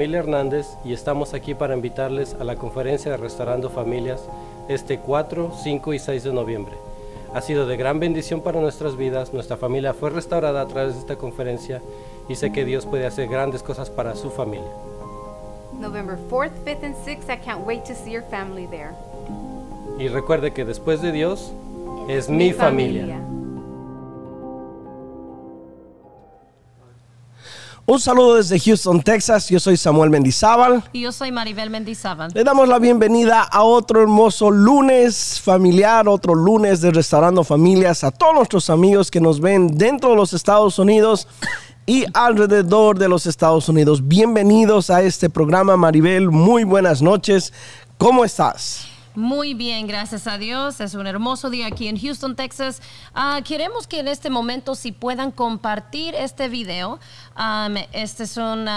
familia Hernández y estamos aquí para invitarles a la conferencia de Restaurando Familias este 4, 5 y 6 de noviembre. Ha sido de gran bendición para nuestras vidas, nuestra familia fue restaurada a través de esta conferencia y sé que Dios puede hacer grandes cosas para su familia. November 4 5 6 I can't wait to see your family there. Y recuerde que después de Dios es, mi familia. Un saludo desde Houston, Texas. Yo soy Samuel Mendizábal. Y yo soy Maribel Mendizábal. Le damos la bienvenida a otro hermoso lunes familiar, otro lunes de Restaurando Familias, a todos nuestros amigos que nos ven dentro de los Estados Unidos y alrededor de los Estados Unidos. Bienvenidos a este programa, Maribel. Muy buenas noches. ¿Cómo estás? Muy bien, gracias a Dios. Es un hermoso día aquí en Houston, Texas. Ah, queremos que en este momento si puedan compartir este video. este, es un,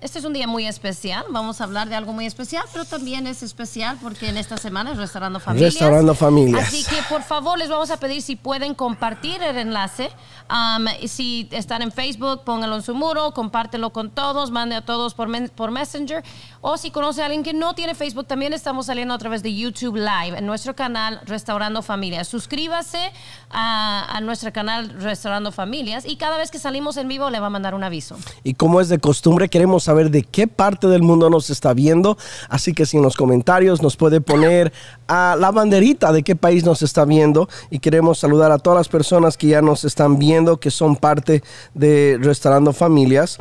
este es un día muy especial. Vamos a hablar de algo muy especial, pero también es especial porque en esta semana es Restaurando Familias. Restaurando Familias. Así que por favor les vamos a pedir si pueden compartir el enlace. si están en Facebook, pónganlo en su muro, compártelo con todos, mande a todos por, por Messenger. O si conoce a alguien que no tiene Facebook, también estamos saliendo a través de YouTube YouTube Live, en nuestro canal Restaurando Familias. Suscríbase a, nuestro canal Restaurando Familias y cada vez que salimos en vivo le va a mandar un aviso. Y como es de costumbre, queremos saber de qué parte del mundo nos está viendo, así que si en los comentarios nos puede poner a la banderita de qué país nos está viendo y queremos saludar a todas las personas que ya nos están viendo, que son parte de Restaurando Familias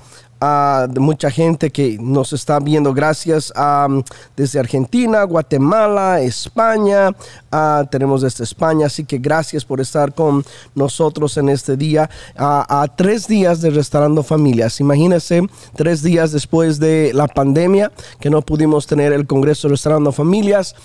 mucha gente que nos está viendo. Gracias a, desde Argentina, Guatemala, España. Ah, tenemos desde España, así que gracias por estar con nosotros en este día. A, ah, a tres días de Restaurando Familias. Imagínense, tres días después de la pandemia que no pudimos tener el Congreso de Restaurando Familias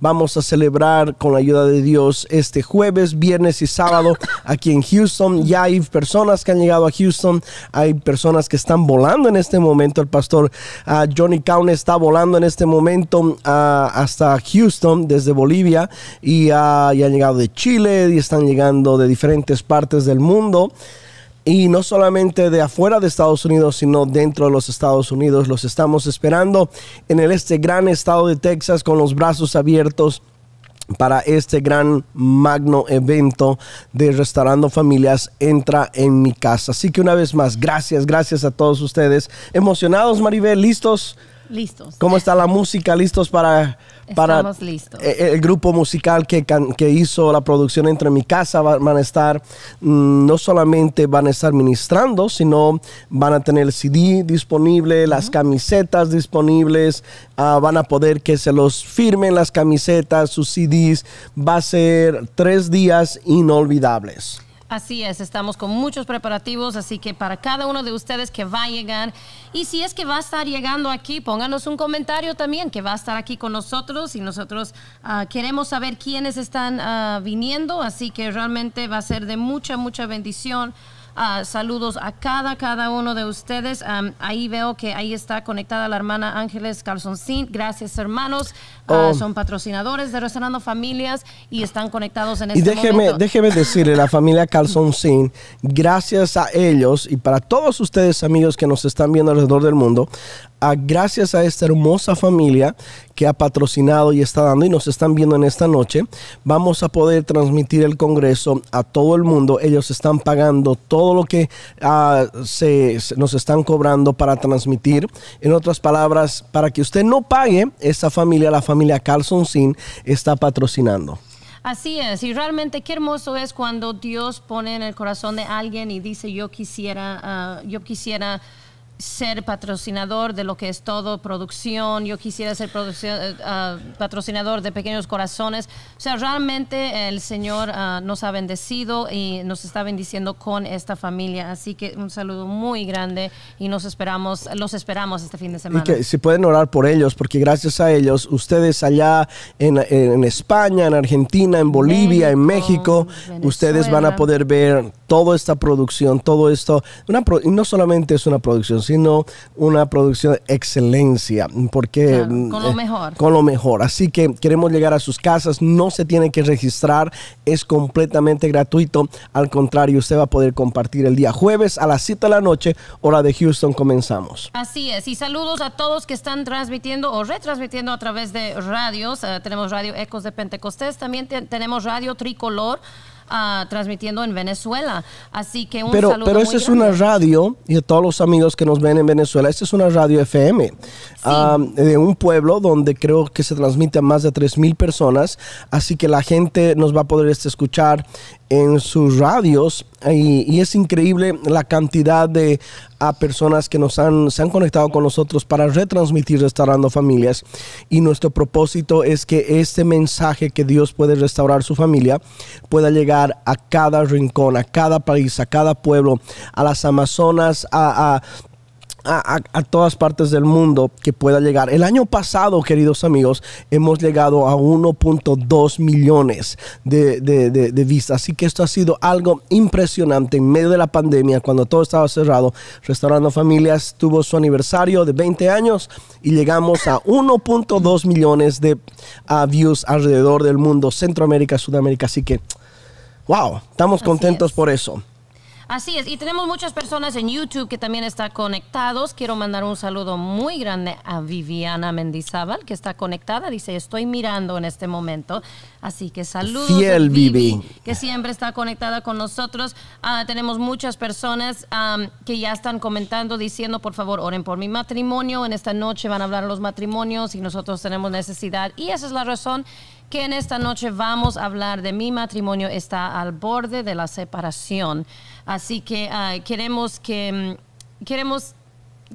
Vamos a celebrar con la ayuda de Dios este jueves, viernes y sábado aquí en Houston. Ya hay personas que han llegado a Houston, hay personas que están volando en este momento. El pastor ah, Johnny Caune está volando en este momento ah, hasta Houston desde Bolivia y, ha ah, y han llegado de Chile y están llegando de diferentes partes del mundo y no solamente de afuera de Estados Unidos, sino dentro de los Estados Unidos. Los estamos esperando en el este gran estado de Texas con los brazos abiertos para este gran magno evento de Restaurando Familias Entra en mi casa. Así que una vez más, gracias, gracias a todos ustedes. Emocionados, Maribel, listos. Listos. ¿Cómo está la música? ¿Listos para para Estamos listos. Eh, el grupo musical que, hizo la producción entre mi casa van a estar mm, no solamente van a estar ministrando sino van a tener el CD disponible las camisetas disponibles ah, van a poder que se los firmen las camisetas sus CDs va a ser tres días inolvidables Así es, estamos con muchos preparativos, así que para cada uno de ustedes que va a llegar y si es que va a estar llegando aquí, pónganos un comentario también que va a estar aquí con nosotros y nosotros ah, queremos saber quiénes están ah, viniendo, así que realmente va a ser de mucha, mucha bendición. Ah, saludos a cada, cada uno de ustedes. Ah, ahí veo que ahí está conectada la hermana Ángeles sin Gracias, hermanos. Ah, oh. Son patrocinadores de Restaurando Familias y están conectados en este y déjeme, Déjeme decirle, la familia sin gracias a ellos y para todos ustedes, amigos que nos están viendo alrededor del mundo, gracias a esta hermosa familia que ha patrocinado y está dando y nos están viendo en esta noche, vamos a poder transmitir el Congreso a todo el mundo. Ellos están pagando todo lo que ah, se, nos están cobrando para transmitir. En otras palabras, para que usted no pague, esta familia, la familia Carlson Sin, está patrocinando. Así es, y realmente qué hermoso es cuando Dios pone en el corazón de alguien y dice yo quisiera, ah, yo quisiera ser patrocinador de lo que es todo producción, yo quisiera ser eh, ah, patrocinador de Pequeños Corazones. O sea, realmente el Señor ah, nos ha bendecido y nos está bendiciendo con esta familia. Así que un saludo muy grande y nos esperamos, los esperamos este fin de semana. Y que se pueden orar por ellos, porque gracias a ellos, ustedes allá en, en España, en Argentina, en Bolivia, en México, ustedes van a poder ver toda esta producción, todo esto. y no solamente es una producción, sino una producción de excelencia, porque mm, con lo eh, mejor. con lo mejor. Así que queremos llegar a sus casas, no se tiene que registrar, es completamente gratuito, al contrario, usted va a poder compartir el día jueves a las 7 de la noche, hora de Houston, comenzamos. Así es, y saludos a todos que están transmitiendo o retransmitiendo a través de radios, eh, tenemos Radio Ecos de Pentecostés, también tenemos Radio Tricolor. Ah, transmitiendo en Venezuela. Así que un pero, Pero esa es una radio, y a todos los amigos que nos ven en Venezuela, esta es una radio FM ah, de un pueblo donde creo que se transmite a más de 3.000 personas. Así que la gente nos va a poder este, escuchar en sus radios y, es increíble la cantidad de ah, personas que nos se han conectado con nosotros para retransmitir Restaurando Familias. Y nuestro propósito es que este mensaje que Dios puede restaurar su familia pueda llegar a cada rincón, a cada país, a cada pueblo, a las Amazonas, a, a, todas partes del mundo que pueda llegar. El año pasado, queridos amigos, hemos llegado a 1.2 millones de, de, de, vistas. Así que esto ha sido algo impresionante en medio de la pandemia, cuando todo estaba cerrado. Restaurando Familias tuvo su aniversario de 20 años y llegamos a 1.2 millones de ah, views alrededor del mundo, Centroamérica, Sudamérica. Así que, wow, estamos contentos por eso. Así es, y tenemos muchas personas en YouTube que también están conectados. Quiero mandar un saludo muy grande a Viviana Mendizábal, que está conectada. Dice, estoy mirando en este momento. Así que saludos. Fiel Vivi. que siempre está conectada con nosotros. Ah, tenemos muchas personas que ya están comentando, diciendo, por favor, oren por mi matrimonio. En esta noche van a hablar los matrimonios y nosotros tenemos necesidad. Y esa es la razón que en esta noche vamos a hablar de mi matrimonio está al borde de la separación. Así que ah, queremos que mm, queremos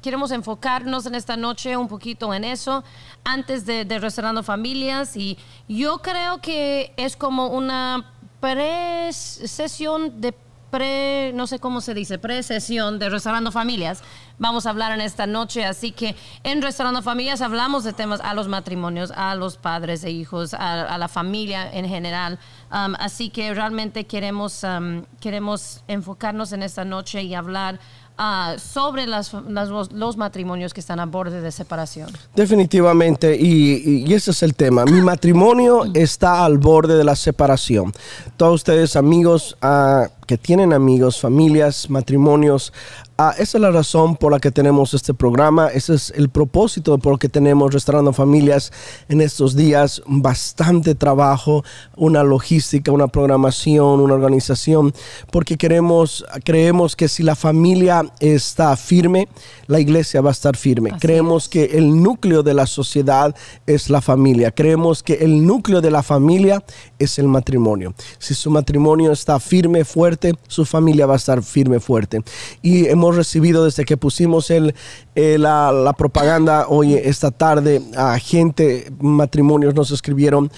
queremos enfocarnos en esta noche un poquito en eso, antes de, de restaurando familias. Y yo creo que es como una pre-sesión de pre, no sé cómo se dice, pre-sesión de Restaurando Familias. Vamos a hablar en esta noche, así que en Restaurando Familias hablamos de temas a los matrimonios, a los padres e hijos, a, la familia en general. Um, así que realmente queremos, um, queremos enfocarnos en esta noche y hablar ah, sobre los matrimonios que están a borde de separación. Definitivamente, y, ese es el tema. Mi matrimonio está al borde de la separación. Todos ustedes, amigos, A... Ah, que tienen amigos, familias, matrimonios. Ah, esa es la razón por la que tenemos este programa, ese es el propósito por el que tenemos Restaurando Familias en estos días. Bastante trabajo, una logística, una programación, una organización, porque queremos, creemos que si la familia está firme, la iglesia va a estar firme. creemos que el núcleo de la sociedad es la familia, creemos que el núcleo de la familia es el matrimonio. Si su matrimonio está firme, fuerte, su familia va a estar firme, fuerte. Y hemos recibido desde que pusimos el, eh, la, la, propaganda hoy esta tarde a gente, matrimonios nos escribieron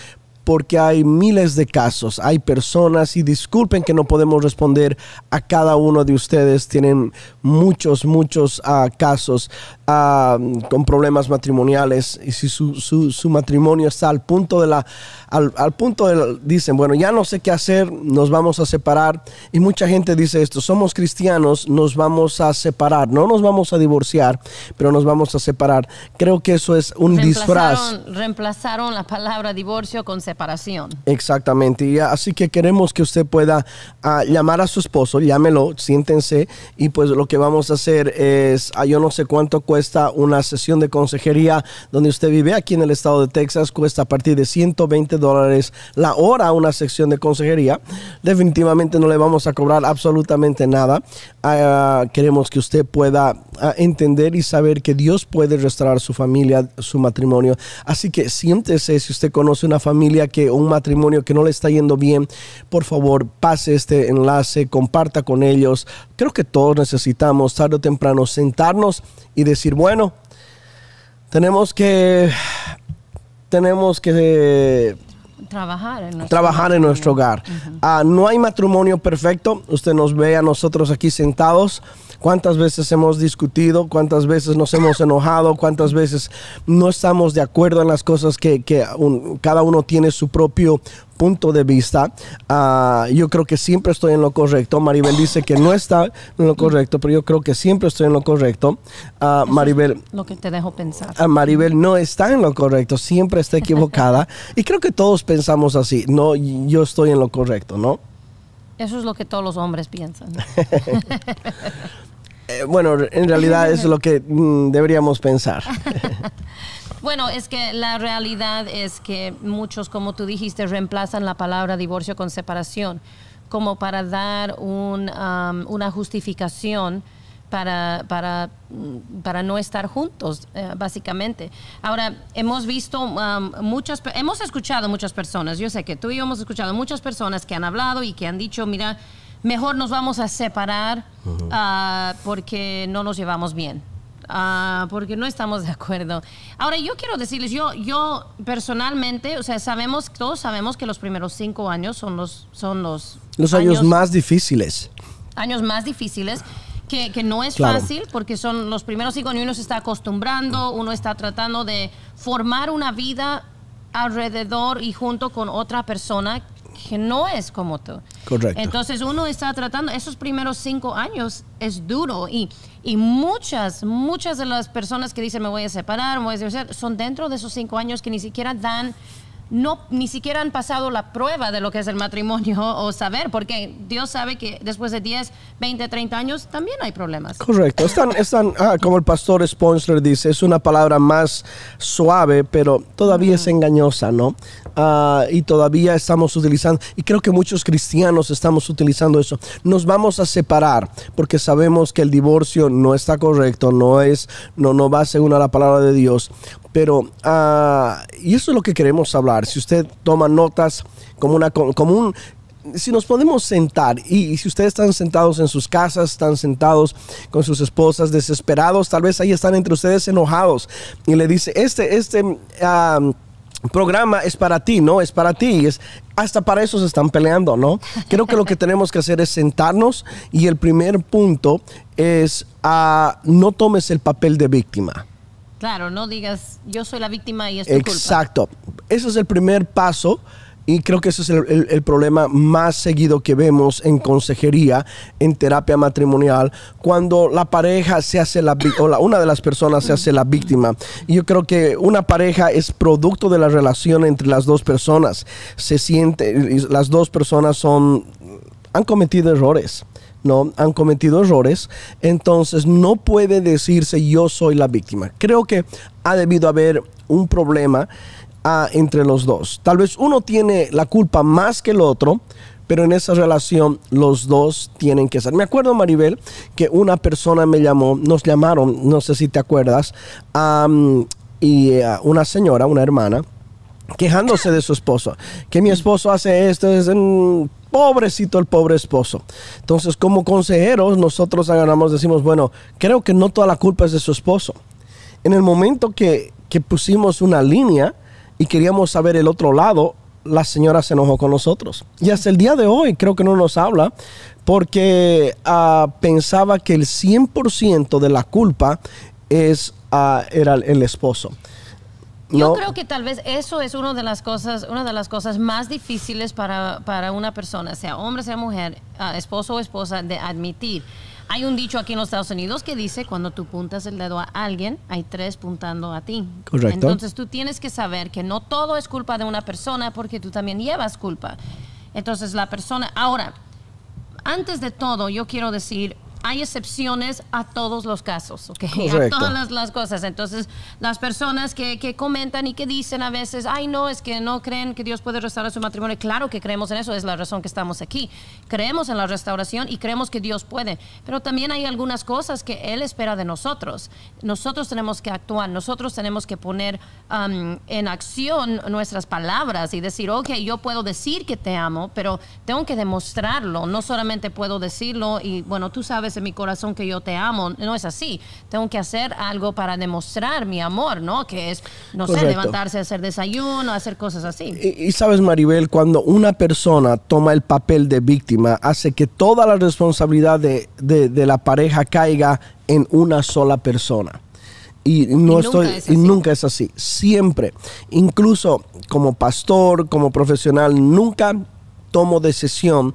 porque hay miles de casos, hay personas y disculpen que no podemos responder a cada uno de ustedes. Tienen muchos, muchos ah, casos ah, con problemas matrimoniales y si su, su, matrimonio está al punto de la, al, punto de, dicen, bueno, ya no sé qué hacer, nos vamos a separar. Y mucha gente dice esto, somos cristianos, nos vamos a separar, no nos vamos a divorciar, pero nos vamos a separar. Creo que eso es un disfraz. Reemplazaron la palabra divorcio con separación Exactamente. Y así que queremos que usted pueda ah, llamar a su esposo, llámelo, siéntense y pues lo que vamos a hacer es, ah, yo no sé cuánto cuesta una sesión de consejería donde usted vive aquí en el estado de Texas, cuesta a partir de 120 dólares la hora una sesión de consejería. Definitivamente no le vamos a cobrar absolutamente nada. Ah, queremos que usted pueda entender y saber que Dios puede restaurar su familia, su matrimonio. Así que siéntese si usted conoce una familia que un matrimonio que no le está yendo bien, por favor, pase este enlace, comparta con ellos. Creo que todos necesitamos tarde o temprano sentarnos y decir, bueno, tenemos que tenemos que trabajar en nuestro, hogar. Ah, no hay matrimonio perfecto. Usted nos ve a nosotros aquí sentados cuántas veces hemos discutido, cuántas veces nos hemos enojado, cuántas veces no estamos de acuerdo en las cosas que, cada uno tiene su propio punto de vista. Ah, yo creo que siempre estoy en lo correcto. Maribel dice que no está en lo correcto, pero yo creo que siempre estoy en lo correcto. Ah, Maribel. Lo que te dejo pensar. Ah, Maribel no está en lo correcto, siempre está equivocada. y creo que todos pensamos así. No, yo estoy en lo correcto, ¿no? Eso es lo que todos los hombres piensan. Eh, bueno, en realidad es lo que mm, deberíamos pensar. Bueno, es que la realidad es que muchos, como tú dijiste, reemplazan la palabra divorcio con separación, como para dar una justificación para, para, mm, para, no estar juntos, eh, básicamente. Ahora, hemos visto muchas, hemos escuchado muchas personas, yo sé que tú y yo hemos escuchado muchas personas que han hablado y que han dicho, mira, mejor nos vamos a separar ah, porque no nos llevamos bien. Ah, porque no estamos de acuerdo. Ahora, yo quiero decirles, yo, yo personalmente, o sea, sabemos, todos sabemos que los primeros cinco años son los... Son los, años, más difíciles. Años más difíciles. Que, que, no es fácil porque son los primeros cinco años uno se está acostumbrando, uno está tratando de formar una vida alrededor y junto con otra persona que no es como tú. Correcto. Entonces uno está tratando, esos primeros cinco años es duro y, y muchas, muchas de las personas que dicen me voy a separar, me voy a divorciar, son dentro de esos cinco años que ni siquiera dan no ni siquiera han pasado la prueba de lo que es el matrimonio o saber, porque Dios sabe que después de 10, 20, 30 años también hay problemas. Correcto, están, están ah, como el pastor Sponsor dice, es una palabra más suave, pero todavía es engañosa, ¿no? Ah, y todavía estamos utilizando, y creo que muchos cristianos estamos utilizando eso, nos vamos a separar porque sabemos que el divorcio no está correcto, no es, no, va según la palabra de Dios, pero, ah, y eso es lo que queremos hablar. Si usted toma notas como, una, un si nos podemos sentar y, si ustedes están sentados en sus casas, están sentados con sus esposas desesperados, tal vez ahí están entre ustedes enojados y le dice, este, este ah, programa es para ti, ¿no? Es para ti, es, hasta para eso se están peleando, ¿no? Creo que lo que tenemos que hacer es sentarnos y el primer punto es ah, no tomes el papel de víctima. Claro, no digas, yo soy la víctima y es tu Exacto. Ese es el primer paso. Y creo que ese es el, problema más seguido que vemos en consejería, en terapia matrimonial, cuando la pareja se hace la o una de las personas se hace la víctima. Y yo creo que una pareja es producto de la relación entre las dos personas. Se siente, las dos personas son, han cometido errores ¿no? Han cometido errores, entonces no puede decirse yo soy la víctima. Creo que ha debido haber un problema ah, entre los dos. Tal vez uno tiene la culpa más que el otro, pero en esa relación los dos tienen que ser. Me acuerdo, Maribel, que una persona me llamó, nos llamaron, no sé si te acuerdas, y ah, una señora, una hermana, quejándose de su esposo, que mi esposo hace esto, es, pobrecito el pobre esposo. Entonces, como consejeros, nosotros agarramos decimos, bueno, creo que no toda la culpa es de su esposo. En el momento que, que pusimos una línea y queríamos saber el otro lado, la señora se enojó con nosotros. Y hasta el día de hoy creo que no nos habla porque ah, pensaba que el 100% de la culpa es, ah, era el esposo. Yo creo que tal vez eso es una de las cosas, una de las cosas más difíciles para, para una persona, sea hombre, sea mujer, ah, esposo o esposa, de admitir. Hay un dicho aquí en los Estados Unidos que dice, cuando tú puntas el dedo a alguien, hay tres puntando a ti. Correcto. Entonces tú tienes que saber que no todo es culpa de una persona porque tú también llevas culpa. Entonces la persona, ahora, antes de todo, yo quiero decir, hay excepciones a todos los casos, A todas las, cosas. Entonces, las personas que, comentan y que dicen a veces, ay, no, es que no creen que Dios puede restaurar su matrimonio. Claro que creemos en eso, es la razón que estamos aquí. Creemos en la restauración y creemos que Dios puede. Pero también hay algunas cosas que Él espera de nosotros. Nosotros tenemos que actuar, nosotros tenemos que poner en acción nuestras palabras y decir, ok, yo puedo decir que te amo, pero tengo que demostrarlo. No solamente puedo decirlo y, bueno, tú sabes mi corazón que yo te amo. No es así. Tengo que hacer algo para demostrar mi amor, ¿no? Que es, no sé, levantarse, hacer desayuno, hacer cosas así. Y, sabes, Maribel, cuando una persona toma el papel de víctima, hace que toda la responsabilidad de, de, la pareja caiga en una sola persona y no estoy y nunca es así siempre incluso como pastor como profesional nunca tomo decisión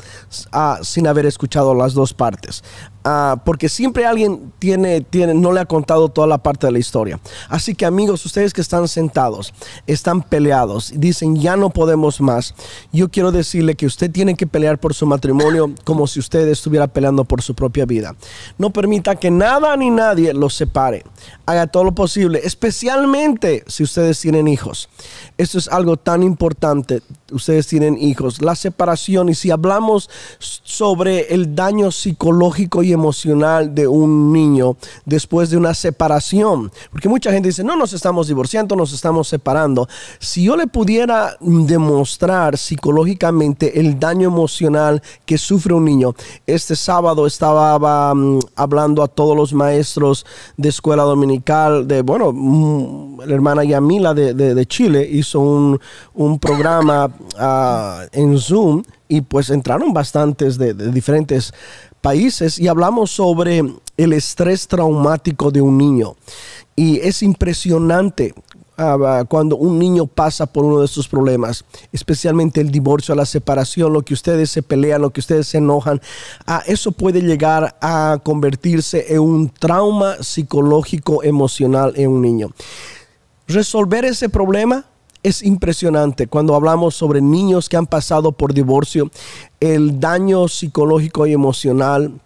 ah, sin haber escuchado las dos partes Ah, porque siempre alguien tiene, tiene, no le ha contado toda la parte de la historia. Así que amigos, ustedes que están sentados, están peleados, dicen ya no podemos más, yo quiero decirle que usted tiene que pelear por su matrimonio como si usted estuviera peleando por su propia vida. No permita que nada ni nadie los separe. Haga todo lo posible, especialmente si ustedes tienen hijos. Esto es algo tan importante. Ustedes tienen hijos. La separación y si hablamos sobre el daño psicológico y emocional de un niño después de una separación. Porque mucha gente dice, no nos estamos divorciando, nos estamos separando. Si yo le pudiera demostrar psicológicamente el daño emocional que sufre un niño, este sábado estaba mm, hablando a todos los maestros de escuela dominical, de, bueno, mm, la hermana Yamila de, Chile hizo un, programa ah, en Zoom y pues entraron bastantes de, de diferentes países y hablamos sobre el estrés traumático de un niño. Y es impresionante ah, cuando un niño pasa por uno de estos problemas, especialmente el divorcio, la separación, lo que ustedes se pelean, lo que ustedes se enojan, ah, eso puede llegar a convertirse en un trauma psicológico emocional en un niño. Resolver ese problema es impresionante cuando hablamos sobre niños que han pasado por divorcio, el daño psicológico y emocional,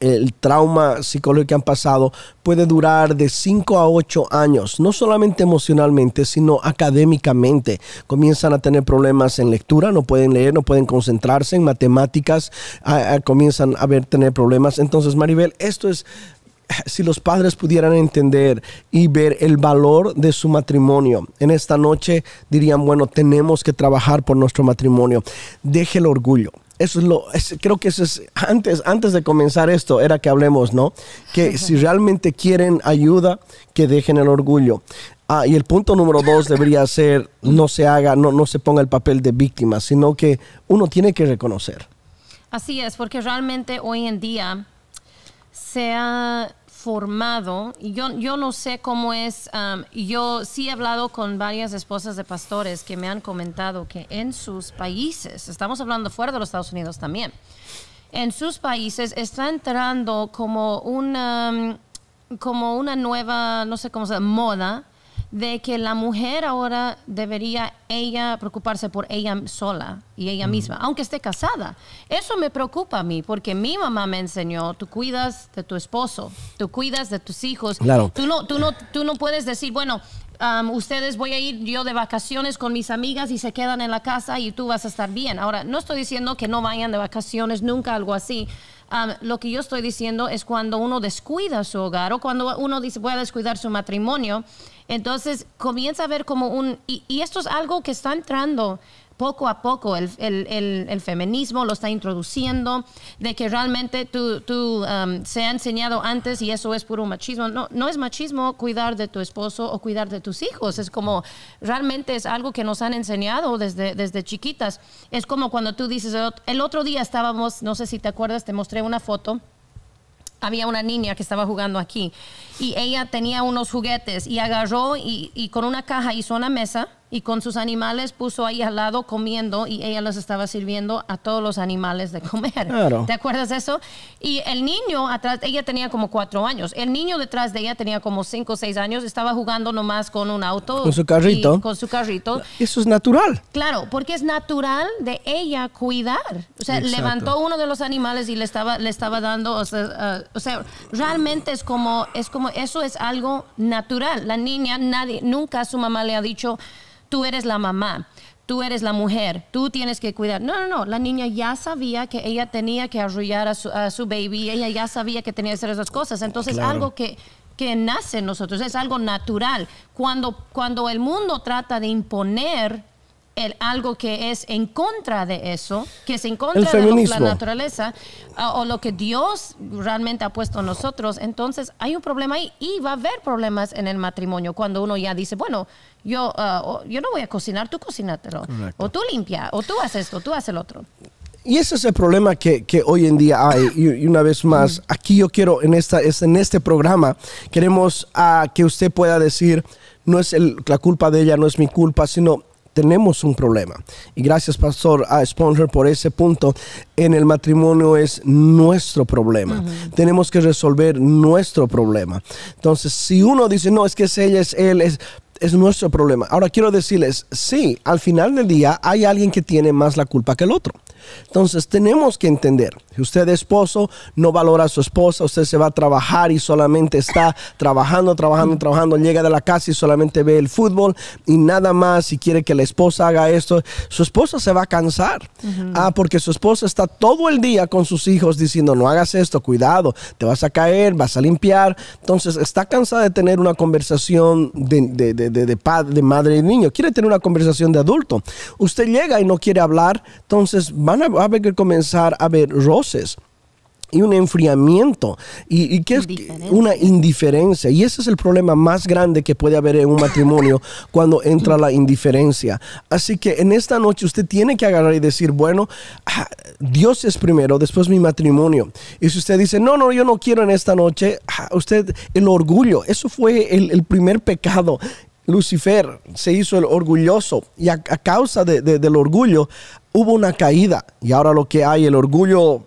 el trauma psicológico que han pasado puede durar de 5 a 8 años, no solamente emocionalmente, sino académicamente. Comienzan a tener problemas en lectura, no pueden leer, no pueden concentrarse en matemáticas, comienzan a ver, tener problemas. Entonces, Maribel, esto es si los padres pudieran entender y ver el valor de su matrimonio, en esta noche dirían, bueno, tenemos que trabajar por nuestro matrimonio. Deje el orgullo. Eso es lo, creo que eso es, antes, antes de comenzar esto, era que hablemos, ¿no? Que si realmente quieren ayuda, que dejen el orgullo. Ah, y el punto número dos debería ser, no se haga, no, no se ponga el papel de víctima, sino que uno tiene que reconocer. Así es, porque realmente hoy en día se ha formado, yo, yo no sé cómo es, yo sí he hablado con varias esposas de pastores que me han comentado que en sus países, estamos hablando fuera de los Estados Unidos también, en sus países está entrando como una, como una nueva, no sé cómo se llama, moda de que la mujer ahora debería ella preocuparse por ella sola y ella mm. misma, aunque esté casada. Eso me preocupa a mí, porque mi mamá me enseñó, tú cuidas de tu esposo, tú cuidas de tus hijos. Claro. Tú no, tú no, tú no puedes decir, bueno, ustedes voy a ir yo de vacaciones con mis amigas y se quedan en la casa y tú vas a estar bien. Ahora, no estoy diciendo que no vayan de vacaciones, nunca algo así. lo que yo estoy diciendo es cuando uno descuida su hogar o cuando uno dice voy a descuidar su matrimonio, entonces comienza a ver como un... Y, esto es algo que está entrando poco a poco el, feminismo lo está introduciendo, de que realmente tú, tú um, se ha enseñado antes y eso es puro machismo. No, no es machismo cuidar de tu esposo o cuidar de tus hijos, es como realmente es algo que nos han enseñado desde, desde chiquitas. Es como cuando tú dices, el otro día estábamos, no sé si te acuerdas, te mostré una foto había una niña que estaba jugando aquí y ella tenía unos juguetes y agarró y, y con una caja hizo una mesa y con sus animales puso ahí al lado comiendo y ella los estaba sirviendo a todos los animales de comer. ¿Te acuerdas eso? Y el niño atrás, ella tenía como cuatro años, el niño detrás de ella tenía como cinco o seis años, estaba jugando nomás con un auto. Con su carrito. con su carrito. Eso es natural. Claro, porque es natural de ella cuidar. O sea, levantó uno de los animales y le estaba, le estaba dando, eh, o sea, realmente es como, es como, eso es algo natural. La niña, nadie, nunca su mamá le ha dicho, tú eres la mamá, tú eres la mujer, tú tienes que cuidar. No, no, no, la niña ya sabía que ella tenía que arrullar a su, a su baby, ella ya sabía que tenía que hacer esas cosas. Entonces, algo que, que nace en nosotros, es algo natural. Cuando, cuando el mundo trata de imponer algo que es en contra de eso, que es en contra de la naturaleza o lo que Dios realmente ha puesto en nosotros, entonces hay un problema ahí y va a haber problemas en el matrimonio cuando uno ya dice, bueno, yo, ah, yo no voy a cocinar, tú cocínatelo, o tú limpia, o tú haces esto, tú haces el otro. Y ese es el problema que, hoy en día hay. Y, una vez más, mm. aquí yo quiero, en, esta, en este programa, queremos ah, que usted pueda decir, no es la culpa de ella, no es mi culpa, sino tenemos un problema. Y gracias, Pastor a Sponsor, por ese punto. En el matrimonio es nuestro problema. Tenemos que resolver nuestro problema. Entonces, si uno dice, no, es que es ella, es él, es es nuestro problema. Ahora quiero decirles, sí, al final del día hay alguien que tiene más la culpa que el otro. Entonces tenemos que entender, si usted esposo no valora a su esposa, usted se va a trabajar y solamente está trabajando, trabajando, trabajando, llega de la casa y solamente ve el fútbol y nada más si quiere que la esposa haga esto, su esposa se va a cansar. Ah, porque su esposa está todo el día con sus hijos diciendo, no hagas esto, cuidado, te vas a caer, vas a limpiar. Entonces está cansada de tener una conversación de de, de, de madre y niño, quiere tener una conversación de adulto. Usted llega y no quiere hablar, entonces van a, haber que comenzar a ver roces y un enfriamiento y, que es una indiferencia y ese es el problema más grande que puede haber en un matrimonio cuando entra la indiferencia así que en esta noche usted tiene que agarrar y decir bueno ah, Dios es primero después mi matrimonio y si usted dice no no yo no quiero en esta noche ah, usted el orgullo eso fue el primer pecado Lucifer se hizo el orgulloso y a, causa del orgullo hubo una caída. Y ahora lo que hay, el orgullo,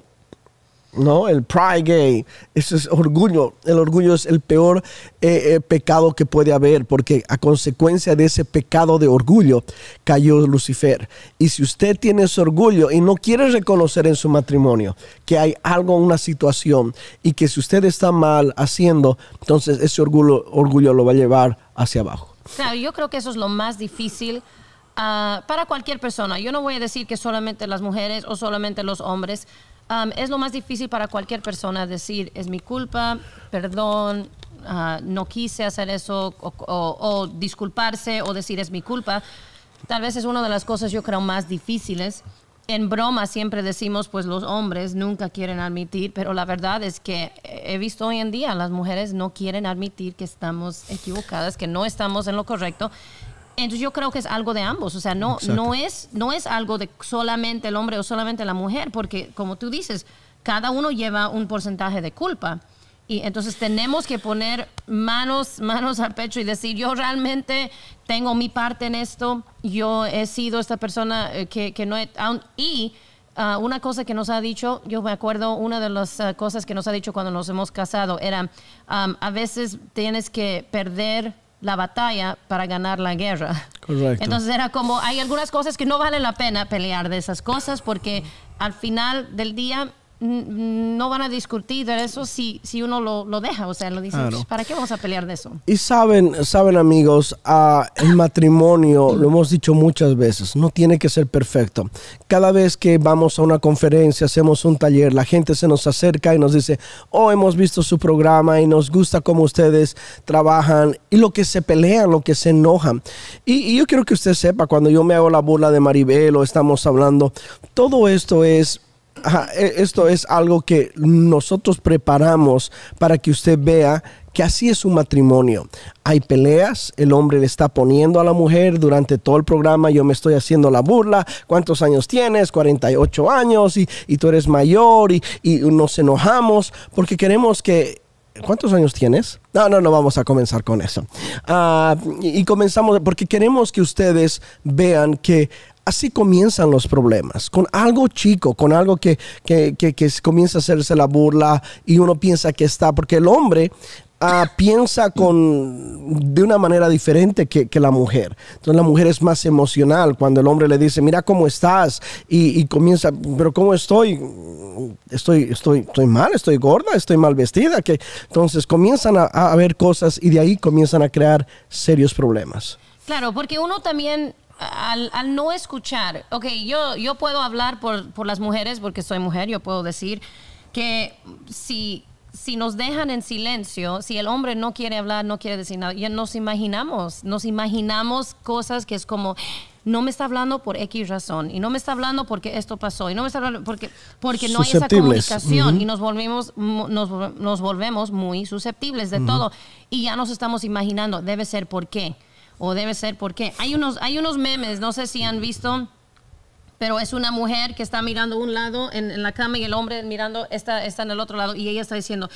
¿no? El pride gay, eso es orgullo. El orgullo es el peor eh, eh, pecado que puede haber porque a consecuencia de ese pecado de orgullo cayó Lucifer. Y si usted tiene ese orgullo y no quiere reconocer en su matrimonio que hay algo, una situación y que si usted está mal haciendo, entonces ese orgullo, orgullo lo va a llevar hacia abajo. Claro, yo creo que eso es lo más difícil ah, para cualquier persona. Yo no voy a decir que solamente las mujeres o solamente los hombres. es lo más difícil para cualquier persona decir, es mi culpa, perdón, ah, no quise hacer eso, o disculparse, o decir, es mi culpa. Tal vez es una de las cosas, yo creo, más difíciles en broma siempre decimos, pues los hombres nunca quieren admitir, pero la verdad es que he visto hoy en día, las mujeres no quieren admitir que estamos equivocadas, que no estamos en lo correcto. Entonces yo creo que es algo de ambos, o sea, no, no, es, no es algo de solamente el hombre o solamente la mujer, porque como tú dices, cada uno lleva un porcentaje de culpa. Y entonces tenemos que poner manos, manos al pecho y decir, yo realmente tengo mi parte en esto, yo he sido esta persona eh, que, que no he... Y ah, una cosa que nos ha dicho, yo me acuerdo, una de las ah, cosas que nos ha dicho cuando nos hemos casado era, a veces tienes que perder la batalla para ganar la guerra. Correcto. Entonces era como, hay algunas cosas que no vale la pena pelear de esas cosas porque al final del día no van a discutir de eso si, si uno lo, deja, o sea, lo dice, ¿para qué vamos a pelear de eso? Y saben, saben amigos, ah, el matrimonio, lo hemos dicho muchas veces, no tiene que ser perfecto. Cada vez que vamos a una conferencia, hacemos un taller, la gente se nos acerca y nos dice, oh, hemos visto su programa y nos gusta cómo ustedes trabajan y lo que se pelean, lo que se enojan. Y, y yo quiero que usted sepa, cuando yo me hago la burla de Maribel o estamos hablando, todo esto es e, esto es algo que nosotros preparamos para que usted vea que así es un matrimonio. Hay peleas, el hombre le está poniendo a la mujer durante todo el programa, yo me estoy haciendo la burla, ¿cuántos años tienes? 48 años y, tú eres mayor y, nos enojamos porque queremos que ¿Cuántos años tienes? No, no, no vamos a comenzar con eso. Ah, y comenzamos porque queremos que ustedes vean que Así comienzan los problemas, con algo chico, con algo que, que, comienza a hacerse la burla y uno piensa que está, porque el hombre ah, piensa con, de una manera diferente que, la mujer. Entonces la mujer es más emocional cuando el hombre le dice, mira cómo estás, y, comienza, pero ¿cómo estoy? estoy? Estoy, estoy mal, estoy gorda, estoy mal vestida. que Entonces comienzan a, a ver cosas y de ahí comienzan a crear serios problemas. Claro, porque uno también al, no escuchar, ok, yo, yo puedo hablar por, las mujeres porque soy mujer, yo puedo decir que si, nos dejan en silencio, si el hombre no quiere hablar, no quiere decir nada, ya nos imaginamos, nos imaginamos cosas que es como, no me está hablando por X razón y no me está hablando porque esto pasó y no me está hablando porque, porque no hay esa comunicación y nos volvemos, nos, volvemos muy susceptibles de todo y ya nos estamos imaginando, debe ser por qué o debe ser porque hay unos, hay unos memes, no sé si han visto, pero es una mujer que está mirando un lado en, la cama y el hombre mirando está, está en el otro lado y ella está diciendo,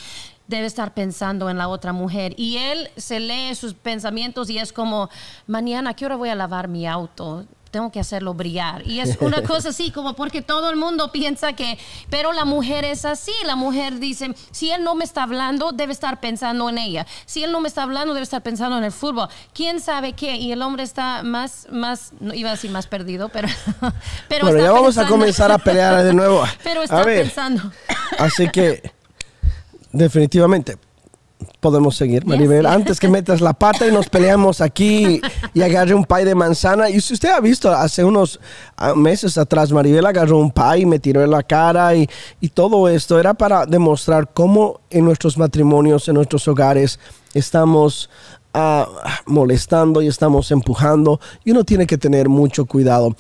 debe estar pensando en la otra mujer. Y él se lee sus pensamientos y es como, mañana, ¿a qué hora voy a lavar mi auto? tengo que hacerlo brillar. Y es una cosa así, como porque todo el mundo piensa que, pero la mujer es así, la mujer dice, si él no me está hablando, debe estar pensando en ella. Si él no me está hablando, debe estar pensando en el fútbol. ¿Quién sabe qué? Y el hombre está más, más, iba a decir más perdido, pero... pero ya vamos a comenzar a pelear de nuevo. pero está pensando. Así que, definitivamente podemos seguir, Maribel. Antes que metas la pata y nos peleamos aquí y agarre un pay de manzana. Y si usted ha visto, hace unos ah, meses atrás, Maribel agarró un pay y me tiró en la cara y, todo esto era para demostrar cómo en nuestros matrimonios, en nuestros hogares, estamos ah, molestando y estamos empujando y uno tiene que tener mucho cuidado.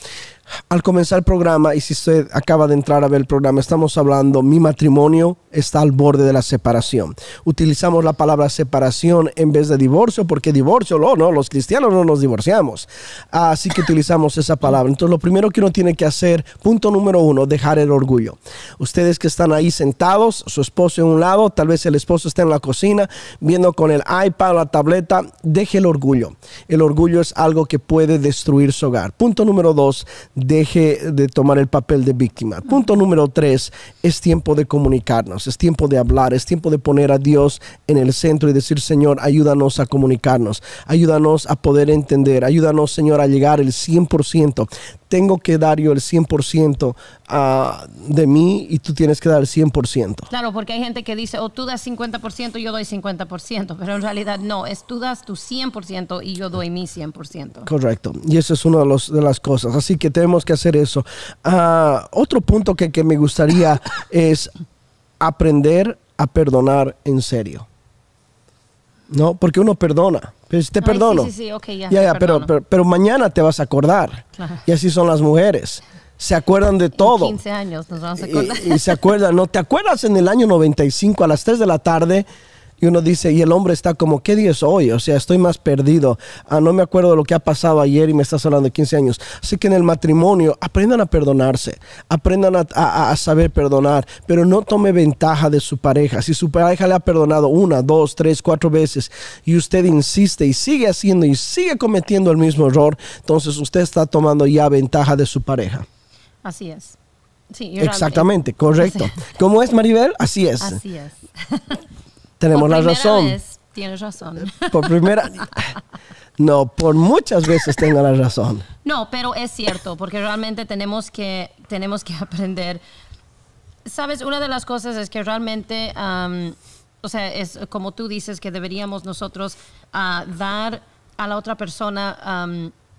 Al comenzar el programa, y si usted acaba de entrar a ver el programa, estamos hablando, mi matrimonio está al borde de la separación. Utilizamos la palabra separación en vez de divorcio, porque divorcio, no, no, los cristianos no nos divorciamos. Así que utilizamos esa palabra. Entonces, lo primero que uno tiene que hacer, punto número uno, dejar el orgullo. Ustedes que están ahí sentados, su esposo en un lado, tal vez el esposo está en la cocina, viendo con el iPad, la tableta, deje el orgullo. El orgullo es algo que puede destruir su hogar. Punto número dos, deje de tomar el papel de víctima. Punto número tres, es tiempo de comunicarnos, es tiempo de hablar, es tiempo de poner a Dios en el centro y decir, Señor, ayúdanos a comunicarnos, ayúdanos a poder entender, ayúdanos, Señor, a llegar el 100%. Tengo que dar yo el 100% ah, de mí y tú tienes que dar el 100%. Claro, porque hay gente que dice, o oh, tú das 50%, yo doy 50%, pero en realidad no, es tú das tu 100% y yo doy mi 100%. Correcto, y eso es una de, los, de las cosas. Así que te que hacer eso. Ah, otro punto que, me gustaría es aprender a perdonar en serio. ¿no? Porque uno perdona. te perdono. pero, mañana te vas a acordar. Y así son las mujeres. Se acuerdan de todo. Y, y se acuerdan, ¿no? ¿Te acuerdas en el año 95 a las 3 de la tarde? Y uno dice, y el hombre está como, ¿qué día es hoy? O sea, estoy más perdido. Ah, no me acuerdo de lo que ha pasado ayer y me estás hablando de 15 años. Así que en el matrimonio, aprendan a perdonarse, aprendan a, saber perdonar, pero no tome ventaja de su pareja. Si su pareja le ha perdonado una, dos, tres, cuatro veces y usted insiste y sigue haciendo y sigue cometiendo el mismo error, entonces usted está tomando ya ventaja de su pareja. Así es. Sí, Exactamente, correcto. ¿Cómo es Maribel? Así es. Así es tenemos la razón. tienes razón. Por primera. No, por muchas veces tengo la razón. No, pero es cierto, porque realmente tenemos que, tenemos que aprender. Sabes, una de las cosas es que realmente, o sea, es como tú dices, que deberíamos nosotros ah, dar a la otra persona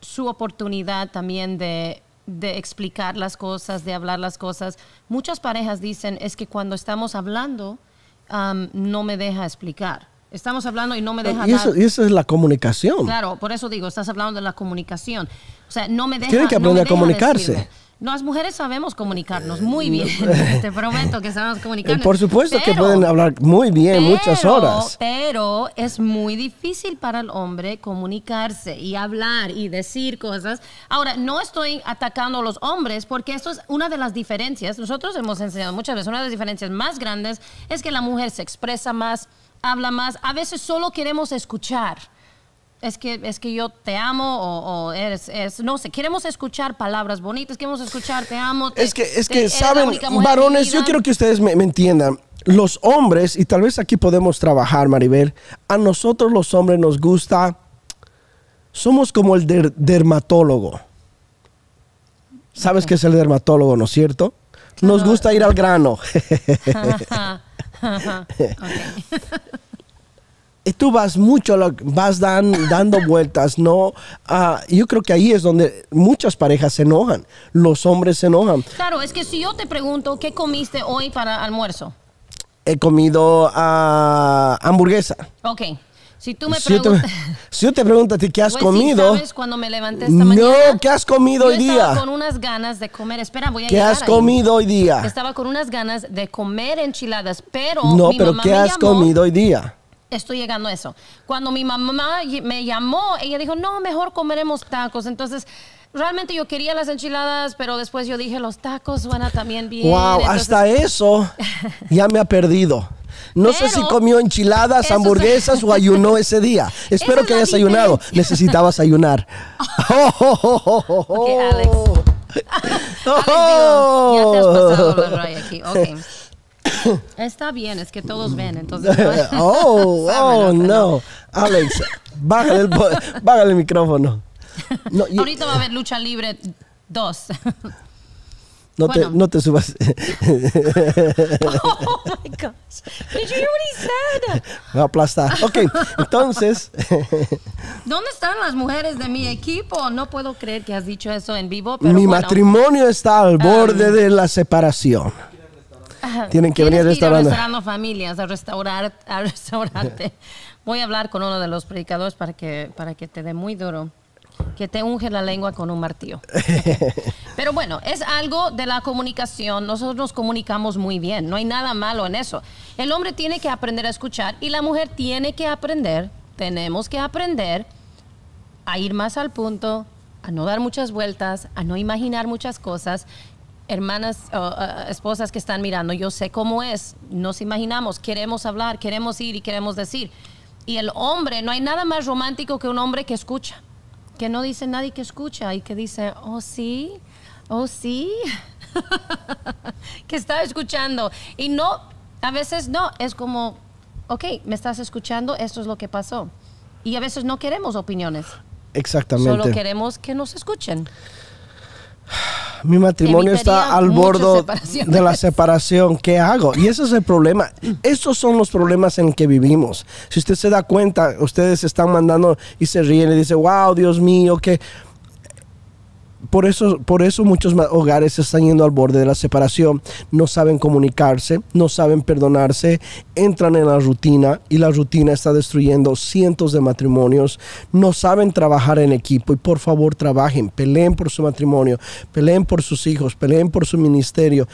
su oportunidad también de, de explicar las cosas, de hablar las cosas. Muchas parejas dicen es que cuando estamos hablando, Um, no me deja explicar. Estamos hablando y no me eh, deja. Y eso, y eso, es la comunicación. Claro, por eso digo, estás hablando de la comunicación. O sea, no me deja. Tienen que aprender a comunicarse. Las mujeres sabemos comunicarnos eh, muy bien, te prometo que sabemos comunicarnos. Eh, por supuesto que pueden hablar muy bien muchas horas. Pero es muy difícil para el hombre comunicarse y hablar y decir cosas. Ahora, no estoy atacando a los hombres porque esto es una de las diferencias. Nosotros hemos enseñado muchas veces, una de las diferencias más grandes es que la mujer se expresa más, habla más, a veces solo queremos escuchar es que, es que yo te amo o, eres, no sé, queremos escuchar palabras bonitas, queremos escuchar te amo. es que, es que saben, varones, yo quiero que ustedes me, entiendan los hombres, y tal vez aquí podemos trabajar, Maribel, a nosotros los hombres nos gusta, somos como el dermatólogo. ¿Sabes que es el dermatólogo, no es cierto? Nos gusta ir al grano. Eh, tú vas mucho, vas dando vueltas, ¿no? Ah, yo creo que ahí es donde muchas parejas se enojan, los hombres se enojan. Claro, es que si yo te pregunto, ¿qué comiste hoy para almuerzo? He comido ah, hamburguesa. Ok. Si tú me preguntas. Si yo te, pregunto a ti, qué has pues comido. cuando me levanté esta mañana. No, ¿qué has comido hoy día? Estaba con unas ganas de comer. Espera, voy a ¿Qué has comido hoy día? Estaba con unas ganas de comer enchiladas, pero. No, pero ¿qué has comido hoy día? estoy llegando a eso. Cuando mi mamá me llamó, ella dijo, no, mejor comeremos tacos. Entonces, realmente yo quería las enchiladas, pero después yo dije, los tacos van a también bien. Wow, hasta eso ya me ha perdido. No sé si comió enchiladas, hamburguesas o ayunó ese día. Espero que hayas ayunado. Necesitabas ayunar. Oh, Alex. ya te has pasado la raya aquí. Okay. Está bien, es que todos ven, entonces. oh, oh, no. Alex, bájale el, el micrófono. Ahorita va a haber lucha libre 2. No, te, no te subas. oh my God. Did you hear what he said? a aplasta. Ok, entonces. ¿Dónde están las mujeres de mi equipo? No puedo creer que has dicho eso en vivo. Pero mi matrimonio está al borde de la separación. Tienen que venir a restaurar. Restaurando familias, a restaurar, a restaurarte. Voy a hablar con uno de los predicadores para que, para que te dé muy duro. Que te unge la lengua con un martillo. Pero bueno, es algo de la comunicación. Nosotros nos comunicamos muy bien. No hay nada malo en eso. El hombre tiene que aprender a escuchar y la mujer tiene que aprender, tenemos que aprender a ir más al punto, a no dar muchas vueltas, a no imaginar muchas cosas hermanas, esposas que están mirando, yo sé cómo es, nos imaginamos, queremos hablar, queremos ir y queremos decir. Y el hombre, no hay nada más romántico que un hombre que escucha, que no dice nadie que escucha y que dice, oh sí, oh sí, que está escuchando. Y no, a veces no, es como, ok, me estás escuchando, esto es lo que pasó. Y a veces no queremos opiniones. Exactamente. Solo queremos que nos escuchen mi matrimonio está al borde de la separación, ¿qué hago? Y ese es el problema. Esos son los problemas en que vivimos. Si usted se da cuenta, ustedes están mandando y se ríen y dicen, wow, Dios mío, qué! por eso, por eso muchos hogares están yendo al borde de la separación, no saben comunicarse, no saben perdonarse, entran en la rutina y la rutina está destruyendo cientos de matrimonios, no saben trabajar en equipo y por favor trabajen, peleen por su matrimonio, peleen por sus hijos, peleen por su ministerio.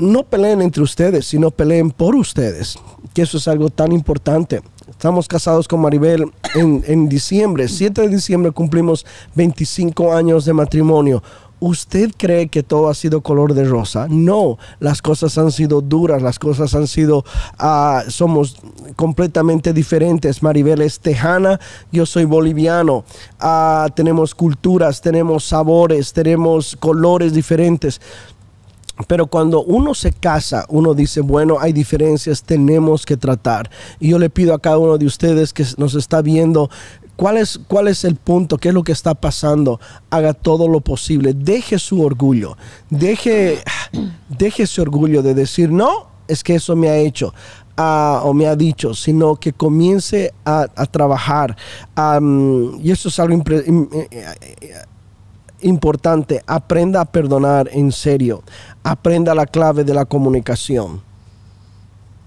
No peleen entre ustedes, sino peleen por ustedes, que eso es algo tan importante. Estamos casados con Maribel en, diciembre, 7 de diciembre cumplimos 25 años de matrimonio. ¿Usted cree que todo ha sido color de rosa? No, las cosas han sido duras, las cosas han sido, ah, somos completamente diferentes. Maribel es tejana, yo soy boliviano. Ah, tenemos culturas, tenemos sabores, tenemos colores diferentes. Pero cuando uno se casa, uno dice, bueno, hay diferencias, tenemos que tratar. Y yo le pido a cada uno de ustedes que nos está viendo, ¿Cuál es, ¿Cuál es, el punto? ¿Qué es lo que está pasando? Haga todo lo posible. Deje su orgullo. Deje, deje su orgullo de decir, no, es que eso me ha hecho ah, o me ha dicho, sino que comience a, trabajar. y eso es algo eh, eh, eh, importante. Aprenda a perdonar en serio aprenda la clave de la comunicación.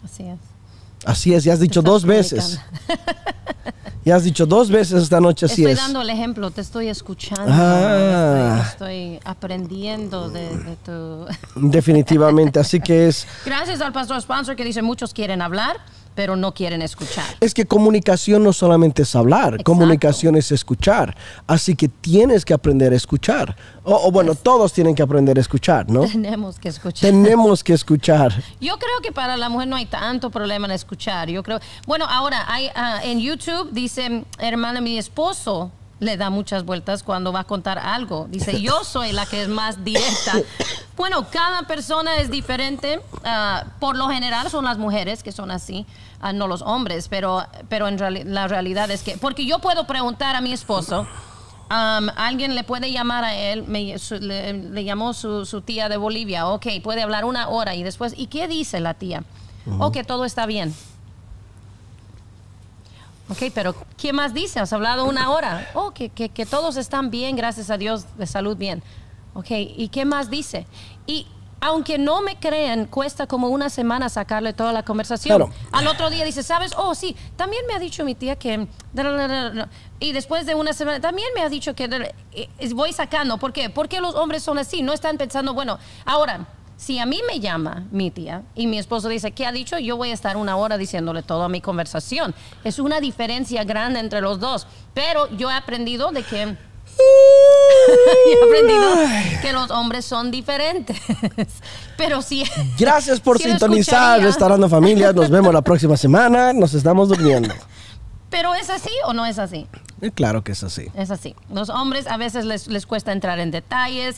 Así es. Así es, ya has dicho dos veces. ya has dicho dos veces esta noche así es. Estoy dando el ejemplo, te estoy escuchando. Ah. Estoy, aprendiendo de, tu... Definitivamente, así que es... Gracias al pastor sponsor que dice muchos quieren hablar pero no quieren escuchar. Es que comunicación no solamente es hablar, comunicación es escuchar. Así que tienes que aprender a escuchar. O, bueno, todos tienen que aprender a escuchar, ¿no? Tenemos que escuchar. Tenemos que escuchar. Yo creo que para la mujer no hay tanto problema en escuchar. Yo creo. Bueno, ahora hay ah, en YouTube dice hermana, mi esposo le da muchas vueltas cuando va a contar algo. Dice, yo soy la que es más directa. Bueno, cada persona es diferente. Ah, por lo general son las mujeres que son así, ah, no los hombres, pero, pero en la realidad es que, porque yo puedo preguntar a mi esposo, alguien le puede llamar a él, me, le, llamó su, tía de Bolivia, ok, puede hablar una hora y después, ¿y qué dice la tía? O que todo está bien. Ok, pero ¿qué más dice? Has hablado una hora. Oh, que, que, todos están bien, gracias a Dios, de salud bien. Ok, ¿y qué más dice? Y aunque no me crean, cuesta como una semana sacarle toda la conversación. Al otro día dice, ¿sabes? Oh, sí, también me ha dicho mi tía que... Y después de una semana, también me ha dicho que... Eh, voy sacando, ¿por qué? Porque los hombres son así, no están pensando, bueno, ahora si a mí me llama mi tía y mi esposo dice, ¿qué ha dicho? Yo voy a estar una hora diciéndole todo a mi conversación. Es una diferencia grande entre los dos. Pero yo he aprendido de que... he aprendido que los hombres son diferentes. Pero sí. Gracias por sintonizar Restaurando Familia. Nos vemos la próxima semana. Nos estamos durmiendo. Pero es así o no es así? Eh, claro que es así. Es así. Los hombres a veces les, les cuesta entrar en detalles.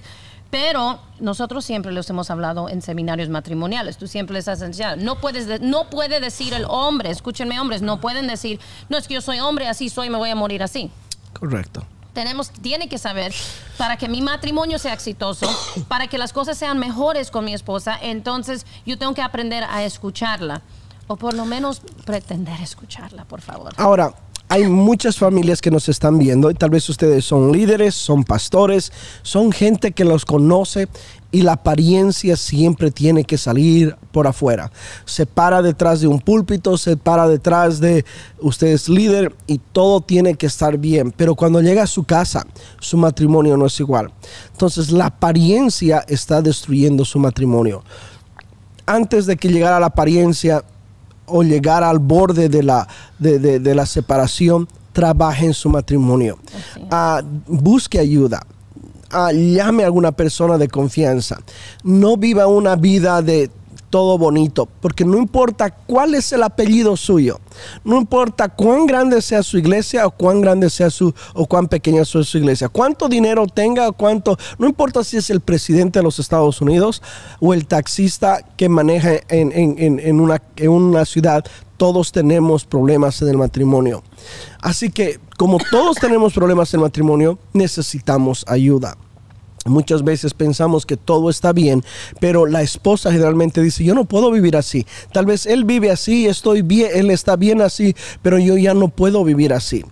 Pero nosotros siempre los hemos hablado en seminarios matrimoniales. Tú siempre les has enseñado. No, puedes no puede decir el hombre, escúchenme hombres, no pueden decir, no es que yo soy hombre, así soy, me voy a morir así. Correcto. Tenemos, tiene que saber para que mi matrimonio sea exitoso, para que las cosas sean mejores con mi esposa, entonces yo tengo que aprender a escucharla o por lo menos pretender escucharla, por favor. Ahora, hay muchas familias que nos están viendo y tal vez ustedes son líderes, son pastores, son gente que los conoce y la apariencia siempre tiene que salir por afuera. Se para detrás de un púlpito, se para detrás de ustedes líder y todo tiene que estar bien. Pero cuando llega a su casa, su matrimonio no es igual. Entonces la apariencia está destruyendo su matrimonio. Antes de que llegara la apariencia, o llegar al borde de la, de, la separación, trabaje en su matrimonio. Ah, busque ayuda. Ah, llame a alguna persona de confianza. No viva una vida de todo bonito, porque no importa cuál es el apellido suyo, no importa cuán grande sea su iglesia o cuán grande sea su o cuán pequeña sea su iglesia, cuánto dinero tenga o cuánto, no importa si es el presidente de los Estados Unidos o el taxista que maneja en, una, en una ciudad, todos tenemos problemas en el matrimonio. Así que como todos tenemos problemas en el matrimonio, necesitamos ayuda. Muchas veces pensamos que todo está bien, pero la esposa generalmente dice, yo no puedo vivir así. Tal vez él vive así, estoy bien, él está bien así, pero yo ya no puedo vivir así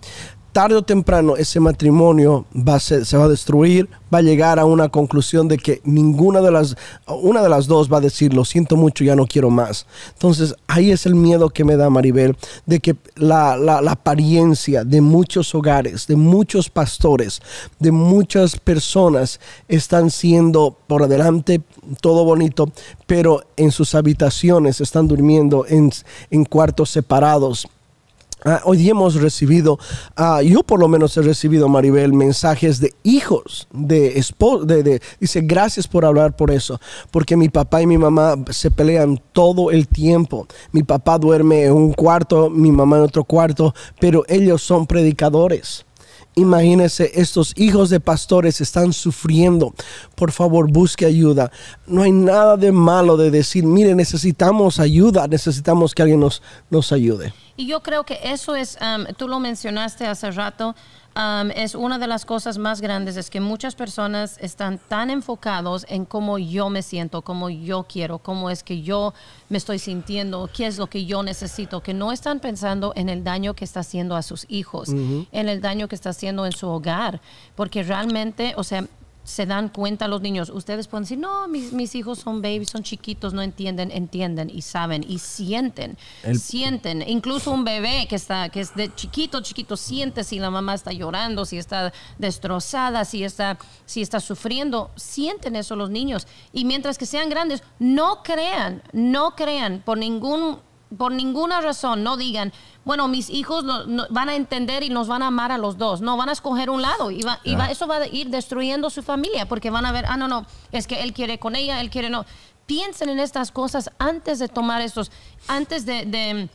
tarde o temprano ese matrimonio va a se va a destruir, va a llegar a una conclusión de que ninguna de las, una de las dos va a decir, lo siento mucho, ya no quiero más. Entonces ahí es el miedo que me da Maribel, de que la, la, la apariencia de muchos hogares, de muchos pastores, de muchas personas están siendo por adelante todo bonito, pero en sus habitaciones están durmiendo en, en cuartos separados Ah, hoy hemos recibido, ah, yo por lo menos he recibido, Maribel, mensajes de hijos, de de, dice, gracias por hablar por eso, porque mi papá y mi mamá se pelean todo el tiempo. Mi papá duerme en un cuarto, mi mamá en otro cuarto, pero ellos son predicadores. Imagínese, estos hijos de pastores están sufriendo. Por favor, busque ayuda. No hay nada de malo de decir, mire, necesitamos ayuda, necesitamos que alguien nos, nos ayude. Y yo creo que eso es, um, tú lo mencionaste hace rato, Um, es una de las cosas más grandes, es que muchas personas están tan enfocados en cómo yo me siento, cómo yo quiero, cómo es que yo me estoy sintiendo, qué es lo que yo necesito, que no están pensando en el daño que está haciendo a sus hijos, en el daño que está haciendo en su hogar, porque realmente, o sea, se dan cuenta los niños. Ustedes pueden decir, no, mis, mis, hijos son babies, son chiquitos, no entienden, entienden y saben y sienten. Sienten. Incluso un bebé que está, que es de chiquito, chiquito, siente si la mamá está llorando, si está destrozada, si está, si está sufriendo. Sienten eso los niños. Y mientras que sean grandes, no crean, no crean por ningún por ninguna razón no digan, bueno, mis hijos no, van a entender y nos van a amar a los dos. No, van a escoger un lado y, va, eso va a ir destruyendo su familia porque van a ver, ah, no, no, es que él quiere con ella, él quiere no. Piensen en estas cosas antes de tomar estos, antes de, de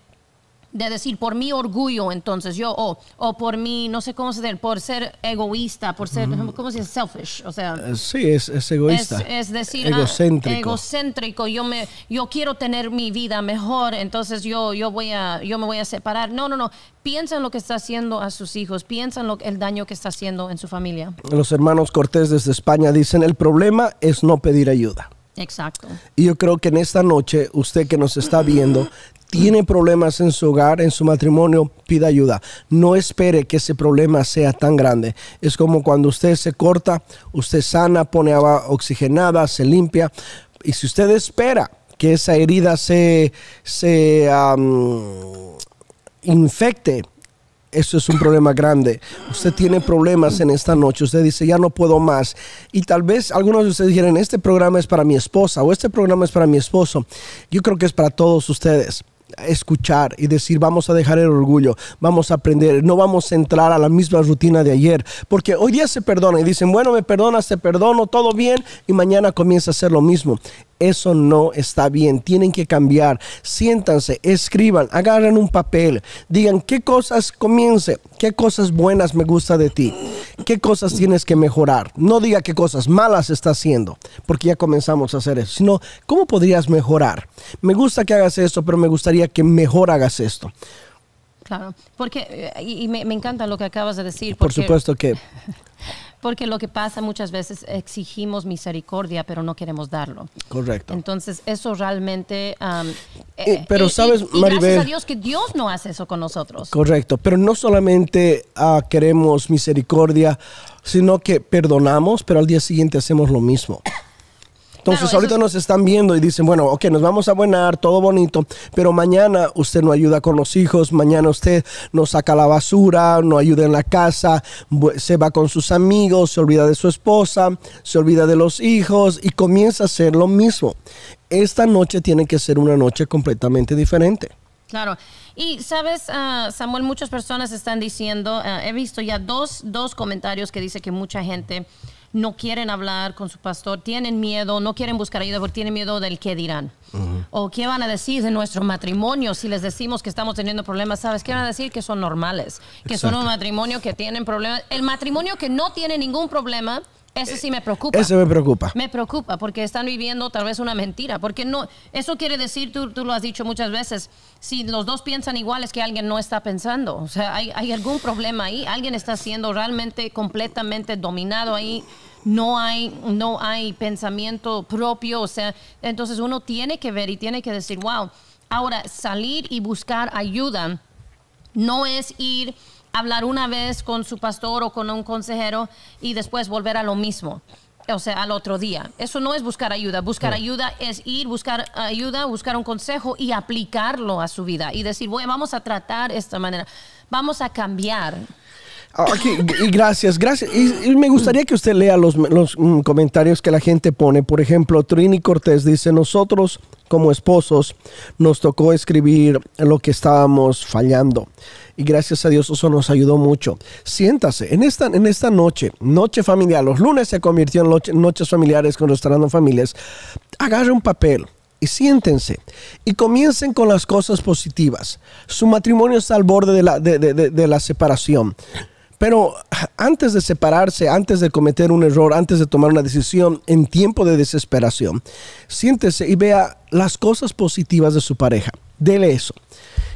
de decir por mi orgullo, entonces yo, o por mi, no sé cómo se dice, por ser egoísta, por ser, ¿cómo se dice? Selfish, o sea. Eh, sí, es, egoísta. Es, decir, egocéntrico. egocéntrico, yo, me, yo quiero tener mi vida mejor, entonces yo, yo, voy a, yo me voy a separar. No, no, no. Piensa en lo que está haciendo a sus hijos, piensa en lo, el daño que está haciendo en su familia. Los hermanos Cortés desde España dicen, el problema es no pedir ayuda. Exacto. Y yo creo que en esta noche, usted que nos está viendo, tiene problemas en su hogar, en su matrimonio, pida ayuda. No espere que ese problema sea tan grande. Es como cuando usted se corta, usted sana, pone agua oxigenada, se limpia. Y si usted espera que esa herida se, infecte, eso es un problema grande. Usted tiene problemas en esta noche. Usted dice, ya no puedo más. Y tal vez algunos de ustedes dijeron, este programa es para mi esposa o este programa es para mi esposo. Yo creo que es para todos ustedes escuchar y decir, vamos a dejar el orgullo, vamos a aprender, no vamos a entrar a la misma rutina de ayer, porque hoy día se perdona y dicen, bueno, me perdona, se perdono, todo bien, y mañana comienza a hacer lo mismo. Eso no está bien, tienen que cambiar. Siéntanse, escriban, agarren un papel, digan qué cosas comience, ¿Qué cosas buenas me gusta de ti? ¿Qué cosas tienes que mejorar? No diga qué cosas malas estás haciendo, porque ya comenzamos a hacer eso, sino cómo podrías mejorar. Me gusta que hagas esto, pero me gustaría que mejor hagas esto. Claro, porque, eh, y, me, encanta lo que acabas de decir. Por supuesto que Porque lo que pasa muchas veces exigimos misericordia, pero no queremos darlo. Correcto. Entonces, eso realmente. Eh, eh, pero, eh, ¿sabes, y, gracias a Dios que Dios no hace eso con nosotros. Correcto. Pero no solamente ah, queremos misericordia, sino que perdonamos, pero al día siguiente hacemos lo mismo. Entonces, ahorita nos están viendo y dicen, bueno, ok, nos vamos a buenar, todo bonito, pero mañana usted no ayuda con los hijos, mañana usted no saca la basura, no ayuda en la casa, se va con sus amigos, se olvida de su esposa, se olvida de los hijos y comienza a hacer lo mismo. Esta noche tiene que ser una noche completamente diferente. Claro. Y sabes, ah, Samuel, muchas personas están diciendo, ah, he visto ya dos, dos comentarios que dice que mucha gente no quieren hablar con su pastor, tienen miedo, no quieren buscar ayuda porque tienen miedo del qué dirán. O qué van a decir de nuestro matrimonio si les decimos que estamos teniendo problemas, ¿sabes? ¿Qué van a decir? Que son normales, que son un matrimonio que tienen problemas. El matrimonio que no tiene ningún problema, eso sí me preocupa. Eso me preocupa. Me preocupa porque están viviendo tal vez una mentira. Porque no, eso quiere decir, tú, lo has dicho muchas veces, si los dos piensan igual es que alguien no está pensando. O sea, hay, hay algún problema ahí. Alguien está siendo realmente completamente dominado ahí no hay, no hay pensamiento propio, o sea, entonces uno tiene que ver y tiene que decir, wow, ahora salir y buscar ayuda no es ir a hablar una vez con su pastor o con un consejero y después volver a lo mismo o sea, al otro día. Eso no es buscar ayuda. Buscar ayuda es ir, buscar ayuda, buscar un consejo y aplicarlo a su vida y decir, bueno, vamos a tratar esta manera, vamos a cambiar. Ah, y gracias, gracias. Y, me gustaría que usted lea los, los mm, comentarios que la gente pone. Por ejemplo, Trini Cortés dice, nosotros como esposos nos tocó escribir lo que estábamos fallando. Y gracias a Dios eso nos ayudó mucho. Siéntase, en esta, en esta noche, noche familiar, los lunes se convirtió en noches familiares con Restaurando Familias, agarre un papel y siéntense y comiencen con las cosas positivas. Su matrimonio está al borde de la, de, de, de la separación. Pero antes de separarse, antes de cometer un error, antes de tomar una decisión en tiempo de desesperación, siéntese y vea las cosas positivas de su pareja. Dele eso.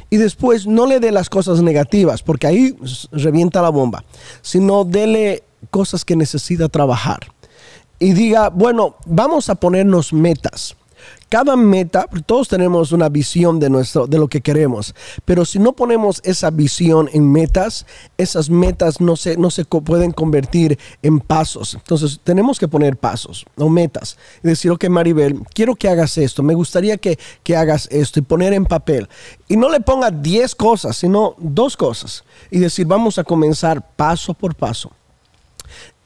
Y después no le dé las cosas negativas, porque ahí revienta la bomba, sino dele cosas que necesita trabajar. Y diga, bueno, vamos a ponernos metas cada meta, todos tenemos una visión de nuestro, de lo que queremos, pero si no ponemos esa visión en metas, esas metas no se, no se pueden convertir en pasos. Entonces tenemos que poner pasos o metas. Y decir, ok, Maribel, quiero que hagas esto, me gustaría que, que hagas esto y poner en papel. Y no le ponga 10 cosas, sino dos cosas. Y decir, vamos a comenzar paso por paso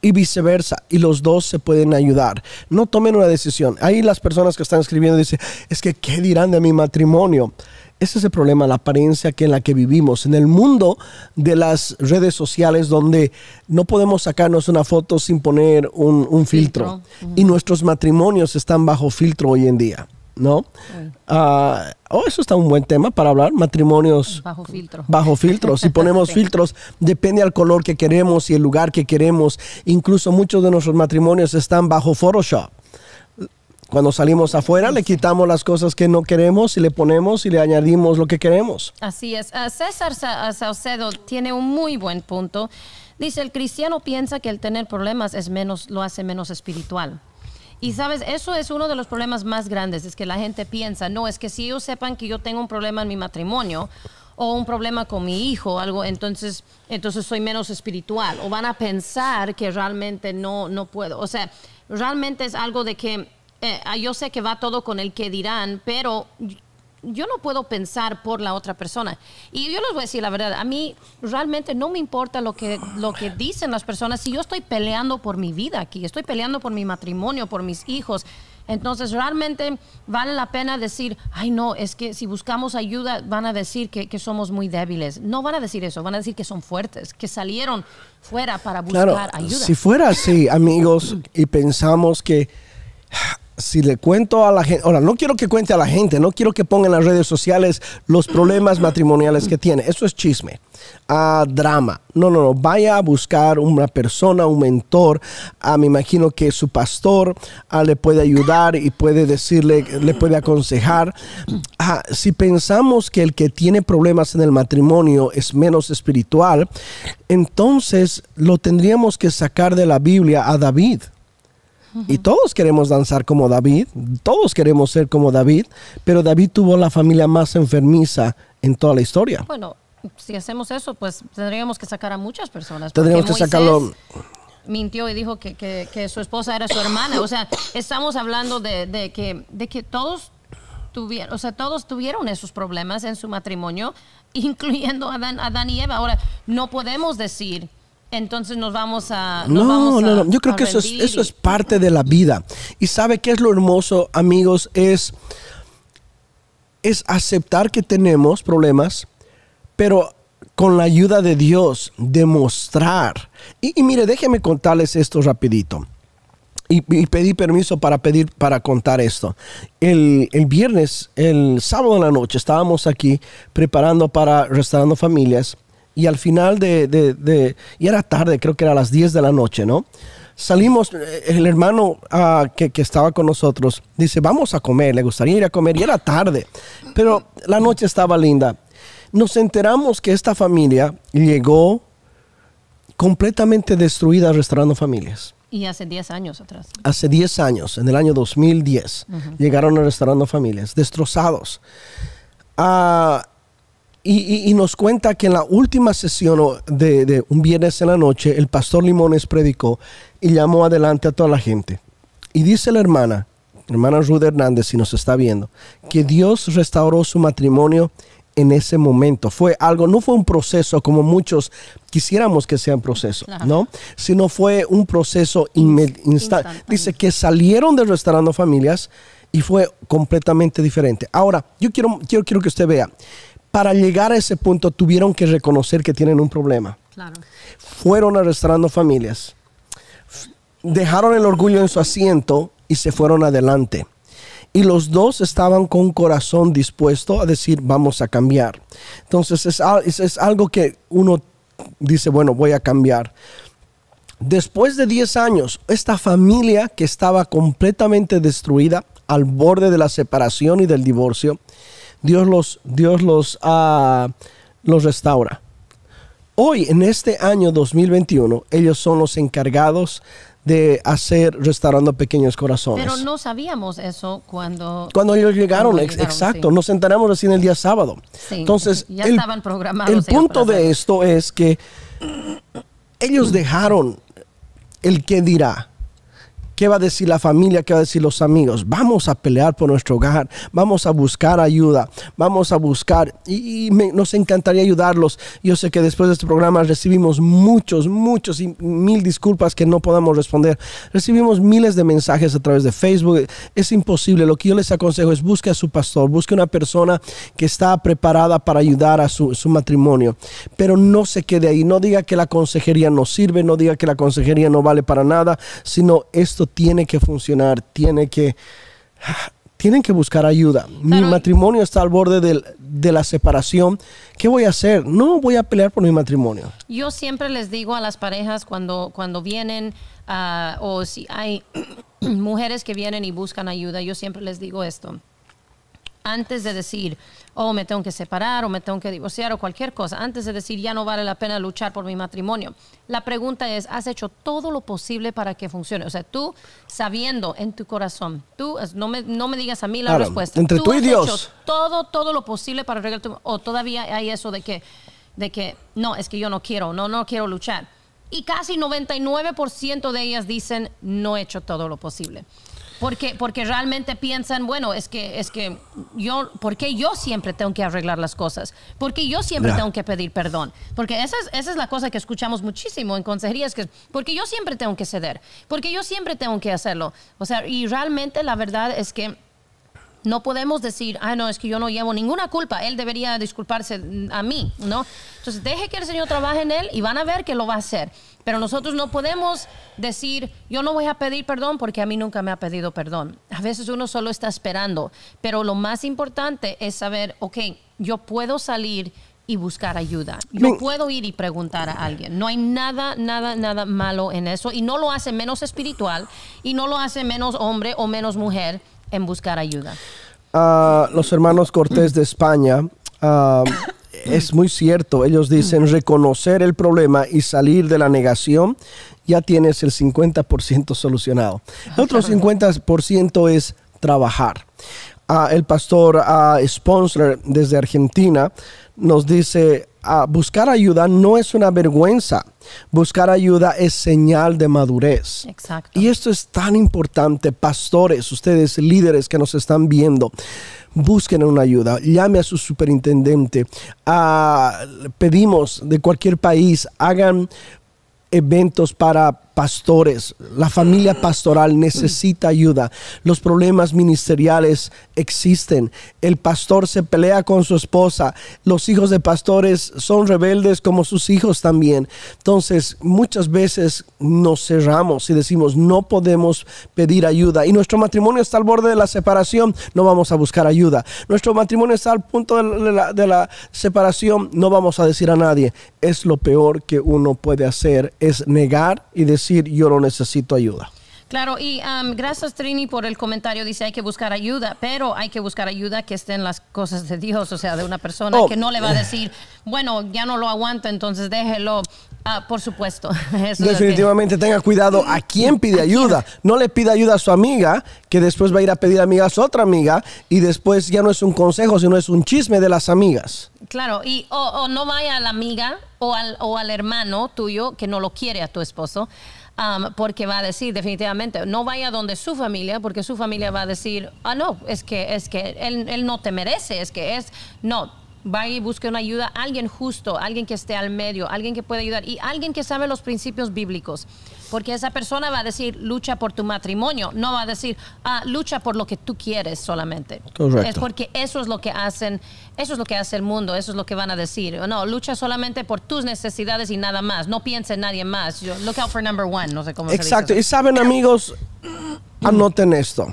y viceversa, y los dos se pueden ayudar. No tomen una decisión. Ahí las personas que están escribiendo dicen, es que, ¿qué dirán de mi matrimonio? Ese es el problema, la apariencia que en la que vivimos, en el mundo de las redes sociales donde no podemos sacarnos una foto sin poner un, filtro. Y nuestros matrimonios están bajo filtro hoy en día. ¿no? Ah, oh, eso está un buen tema para hablar, matrimonios bajo filtro. Bajo filtros. Si ponemos filtros, depende al color que queremos y el lugar que queremos. Incluso muchos de nuestros matrimonios están bajo Photoshop. Cuando salimos afuera, le quitamos las cosas que no queremos y le ponemos y le añadimos lo que queremos. Así es. Ah, César ah, Saucedo tiene un muy buen punto. Dice, el cristiano piensa que el tener problemas es menos, lo hace menos espiritual. Y sabes, eso es uno de los problemas más grandes, es que la gente piensa, no, es que si ellos sepan que yo tengo un problema en mi matrimonio o un problema con mi hijo, algo, entonces, entonces soy menos espiritual o van a pensar que realmente no, no puedo. O sea, realmente es algo de que eh, yo sé que va todo con el que dirán, pero yo no puedo pensar por la otra persona. Y yo les voy a decir la verdad, a mí realmente no me importa lo que, lo que dicen las personas. Si yo estoy peleando por mi vida aquí, estoy peleando por mi matrimonio, por mis hijos, entonces realmente vale la pena decir, ay no, es que si buscamos ayuda van a decir que, somos muy débiles. No van a decir eso, van a decir que son fuertes, que salieron fuera para buscar ayuda. Si fuera así, amigos, y pensamos que si le cuento a la gente, ahora, no quiero que cuente a la gente, no quiero que ponga en las redes sociales los problemas matrimoniales que tiene, eso es chisme, a ah, drama, no, no, no, vaya a buscar una persona, un mentor, ah, me imagino que su pastor ah, le puede ayudar y puede decirle, le puede aconsejar. si pensamos que el que tiene problemas en el matrimonio es menos espiritual, entonces lo tendríamos que sacar de la Biblia a David. Y todos queremos danzar como David, todos queremos ser como David, pero David tuvo la familia más enfermiza en toda la historia. Bueno, si hacemos eso, pues tendríamos que sacar a muchas personas. Tendríamos que sacarlo mintió y dijo que, su esposa era su hermana. O sea, estamos hablando de, que, de que todos tuvieron, o sea, todos tuvieron esos problemas en su matrimonio, incluyendo a Adán, Adán y Eva. Ahora, no podemos decir entonces nos vamos a... no, no, no, yo creo que eso es, eso es parte de la vida. Y sabe qué es lo hermoso, amigos, es, es aceptar que tenemos problemas, pero con la ayuda de Dios, demostrar. Y, mire, déjenme contarles esto rapidito. Y, pedí permiso para pedir para contar esto. El, el, viernes, el sábado en la noche, estábamos aquí preparando para Restaurando Familias y al final de, de, y era tarde, creo que era las 10 de la noche, ¿no? Salimos, eh, el hermano ah, que, que, estaba con nosotros dice, vamos a comer, le gustaría ir a comer, y era tarde, pero la noche estaba linda. Nos enteramos que esta familia llegó completamente destruida restaurando familias. Y hace 10 años atrás. Hace 10 años, en el año 2010, llegaron a restaurando familias, destrozados. a ah, y, nos cuenta que en la última sesión de, un viernes en la noche, el pastor Limones predicó y llamó adelante a toda la gente. Y dice la hermana, hermana Ruth Hernández, si nos está viendo, que Dios restauró su matrimonio en ese momento. Fue algo, no fue un proceso como muchos quisiéramos que sea un proceso, ¿no? Sino fue un proceso instantáneo dice que salieron de restaurando familias y fue completamente diferente. Ahora, yo quiero, quiero, quiero que usted vea para llegar a ese punto tuvieron que reconocer que tienen un problema. Fueron arrastrando familias. Dejaron el orgullo en su asiento y se fueron adelante. Y los dos estaban con corazón dispuesto a decir, vamos a cambiar. Entonces es, es algo que uno dice, bueno, voy a cambiar. Después de 10 años, esta familia que estaba completamente destruida, al borde de la separación y del divorcio, Dios los, Dios los, ah, los restaura. Hoy, en este año 2021, ellos son los encargados de hacer restaurando pequeños corazones. Pero no sabíamos eso cuando... Cuando ellos llegaron, exacto, nos enteramos recién el día sábado. Entonces, el, punto de esto es que ellos dejaron el que dirá ¿Qué va a decir la familia? ¿Qué va a decir los amigos? Vamos a pelear por nuestro hogar, vamos a buscar ayuda, vamos a buscar y, nos encantaría ayudarlos. Yo sé que después de este programa recibimos muchos, muchos y mil disculpas que no podamos responder. Recibimos miles de mensajes a través de Facebook. Es imposible. Lo que yo les aconsejo es busque a su pastor, busque una persona que está preparada para ayudar a su, su matrimonio, pero no se quede ahí. No diga que la consejería no sirve, no diga que la consejería no vale para nada, sino esto tiene que funcionar, tiene que... Tienen que buscar ayuda. Mi matrimonio está al borde del, de la separación. ¿Qué voy a hacer? No voy a pelear por mi matrimonio. Yo siempre les digo a las parejas cuando, cuando vienen ah, o si hay mujeres que vienen y buscan ayuda, yo siempre les digo esto antes de decir, oh, me tengo que separar o me tengo que divorciar o cualquier cosa, antes de decir, ya no vale la pena luchar por mi matrimonio. La pregunta es, ¿has hecho todo lo posible para que funcione? O sea, tú sabiendo en tu corazón, tú no me, digas a mí la respuesta. Entre tú, tú has Hecho todo, todo lo posible para arreglar tu... O todavía hay eso de que, de que, no, es que yo no quiero, no, no quiero luchar. Y casi 99% de ellas dicen, no he hecho todo lo posible. Porque, realmente piensan, bueno, es que, es que yo, qué yo siempre tengo que arreglar las cosas? Porque yo siempre tengo que pedir perdón? Porque esa es, esa es la cosa que escuchamos muchísimo en consejerías, que porque yo siempre tengo que ceder, porque yo siempre tengo que hacerlo. O sea, y realmente la verdad es que no podemos decir, ah, no, es que yo no llevo ninguna culpa, él debería disculparse mm, a mí, ¿no? Entonces, deje que el Señor trabaje en él y van a ver que lo va a hacer. Pero nosotros no podemos decir, yo no voy a pedir perdón porque a mí nunca me ha pedido perdón. A veces uno solo está esperando, pero lo más importante es saber, ok, yo puedo salir y buscar ayuda. Yo puedo ir y preguntar a alguien. No hay nada, nada, nada malo en eso. Y no lo hace menos espiritual y no lo hace menos hombre o menos mujer en buscar ayuda? Ah, los hermanos Cortés de España, ah, es muy cierto, ellos dicen reconocer el problema y salir de la negación, ya tienes el 50% solucionado. Ah, el otro 50% es trabajar. el pastor Sponsor desde Argentina nos dice, buscar ayuda no es una vergüenza. Buscar ayuda es señal de madurez. Exacto. Y esto es tan importante, pastores, ustedes líderes que nos están viendo, busquen una ayuda, llame a su superintendente, pedimos de cualquier país, hagan eventos para pastores, la familia pastoral necesita ayuda, los problemas ministeriales existen, el pastor se pelea con su esposa, los hijos de pastores son rebeldes como sus hijos también. Entonces, muchas veces nos cerramos y decimos, no podemos pedir ayuda y nuestro matrimonio está al borde de la separación, no vamos a buscar ayuda. Nuestro matrimonio está al punto de la, de la separación, no vamos a decir a nadie. Es lo peor que uno puede hacer, es negar y decir, yo no necesito ayuda. Claro, y gracias Trini por el comentario. Dice hay que buscar ayuda, pero hay que buscar ayuda que esté en las cosas de Dios, o sea, de una persona que oh. no le va a decir, bueno, ya no lo aguanto, entonces déjelo. Ah, por supuesto. Definitivamente tenga cuidado a quién pide ayuda. No le pida ayuda a su amiga, que después va a ir a pedir amiga a su otra amiga, y después ya no es un consejo, sino es un chisme de las amigas. Claro, y o, no vaya a la amiga o al, o al hermano tuyo que no lo quiere a tu esposo porque va a decir definitivamente, no vaya donde su familia, porque su familia va a decir, ah, no, es que, es que él, él no te merece, es que es, no, vaya y busque una ayuda, alguien justo, alguien que esté al medio, alguien que pueda ayudar y alguien que sabe los principios bíblicos. Porque esa persona va a decir, lucha por tu matrimonio, no va a decir, ah, lucha por lo que tú quieres solamente. Es porque eso es lo que hacen, eso es lo que hace el mundo, eso es lo que van a decir. No, lucha solamente por tus necesidades y nada más. No piense en nadie más. look out for number one, no sé cómo Exacto. Y saben, amigos, anoten esto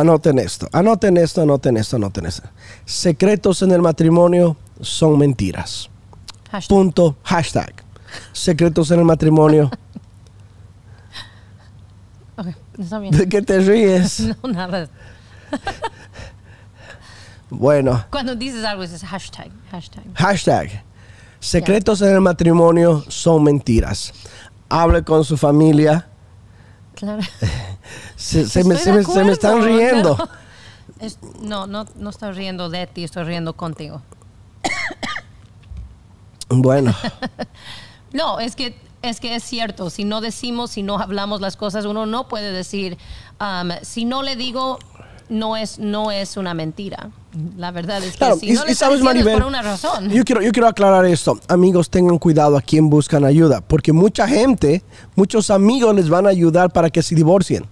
anoten esto, anoten esto, anoten esto, anoten esto. Secretos en el matrimonio son mentiras. Punto, hashtag. Secretos en el matrimonio. ¿De qué te ríes? no, nada. bueno. Cuando dices algo es hashtag, hashtag. Secretos en el matrimonio son mentiras. Hable con su familia se, me, están riendo. no, no, no estoy riendo de ti, estoy riendo contigo. Bueno. no, es que es que es cierto, si no decimos, si no hablamos las cosas, uno no puede decir, um, si no le digo, no es, no es una mentira. La verdad es que si y, sabes, por una razón. Yo quiero, aclarar esto. Amigos, tengan cuidado a quien buscan ayuda, porque mucha gente, muchos amigos les van a ayudar para que se divorcien.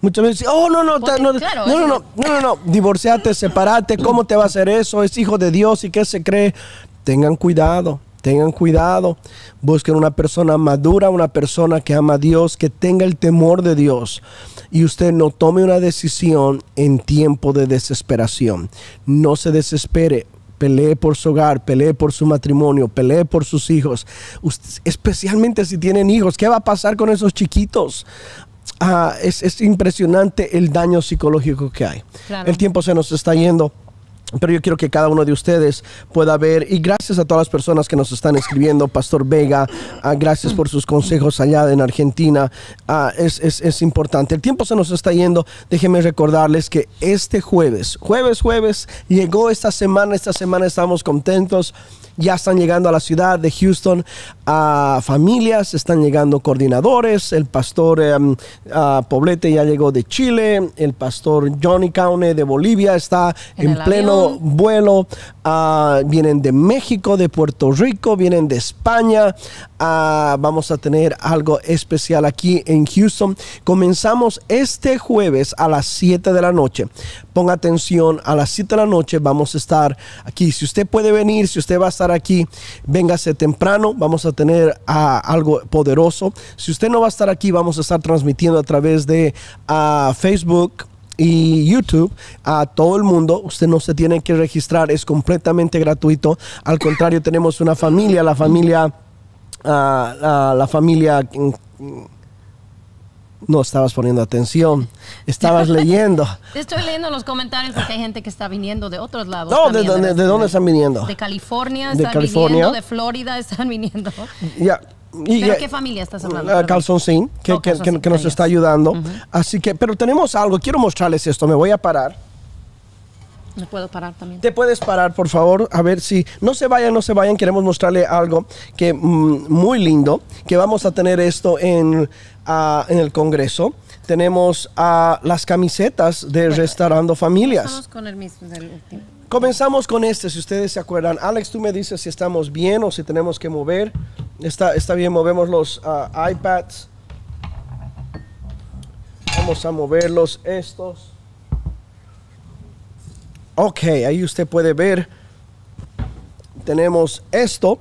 Muchas veces, oh, no, no, no, no, no, no, no, no, no, divorciate, separate, ¿cómo te va a hacer eso? Es hijo de Dios y qué se cree. Tengan cuidado tengan cuidado, busquen una persona madura, una persona que ama a Dios, que tenga el temor de Dios y usted no tome una decisión en tiempo de desesperación. No se desespere, pelee por su hogar, pelee por su matrimonio, pelee por sus hijos, especialmente si tienen hijos. ¿Qué va a pasar con esos chiquitos? Ah, es, impresionante el daño psicológico que hay. El tiempo se nos está yendo. Pero yo quiero que cada uno de ustedes pueda ver, y gracias a todas las personas que nos están escribiendo, Pastor Vega, ah, gracias por sus consejos allá en Argentina, ah, es, es, es, importante. El tiempo se nos está yendo, déjenme recordarles que este jueves, jueves, jueves, llegó esta semana, esta semana estamos contentos, ya están llegando a la ciudad de Houston a familias, están llegando coordinadores, el pastor em, Poblete ya llegó de Chile, el pastor Johnny Caune de Bolivia está en, pleno vuelo, ah, vienen de México, de Puerto Rico, vienen de España. Ah, vamos a tener algo especial aquí en Houston. Comenzamos este jueves a las 7 de la noche. Ponga atención, a las 7 de la noche vamos a estar aquí. Si usted puede venir, si usted va a estar aquí, véngase temprano. Vamos a tener ah, algo poderoso. Si usted no va a estar aquí, vamos a estar transmitiendo a través de ah, Facebook y YouTube a todo el mundo. Usted no se tiene que registrar, es completamente gratuito. Al contrario, tenemos una familia, la familia a, la familia mm, mm, no estabas poniendo atención, estabas leyendo. Estoy leyendo los comentarios porque hay gente que está viniendo de otros lados. No, de, dónde están viniendo? De California, están de California. viniendo, de Florida están viniendo. Ya. qué familia estás hablando? Uh, que, que, nos está ayudando. Así que, pero tenemos algo, quiero mostrarles esto, me voy a parar puedo parar también. Te puedes parar, por favor. A ver si. No se vayan, no se vayan. Queremos mostrarle algo que mm, muy lindo. Que vamos a tener esto en, ah, el Congreso. Tenemos las camisetas de Restaurando Familias. con el mismo Comenzamos con este, si ustedes se acuerdan. Alex, tú me dices si estamos bien o si tenemos que mover. Está, está bien, movemos los ah, iPads. Vamos a moverlos estos. Ok, ahí usted puede ver. Tenemos esto.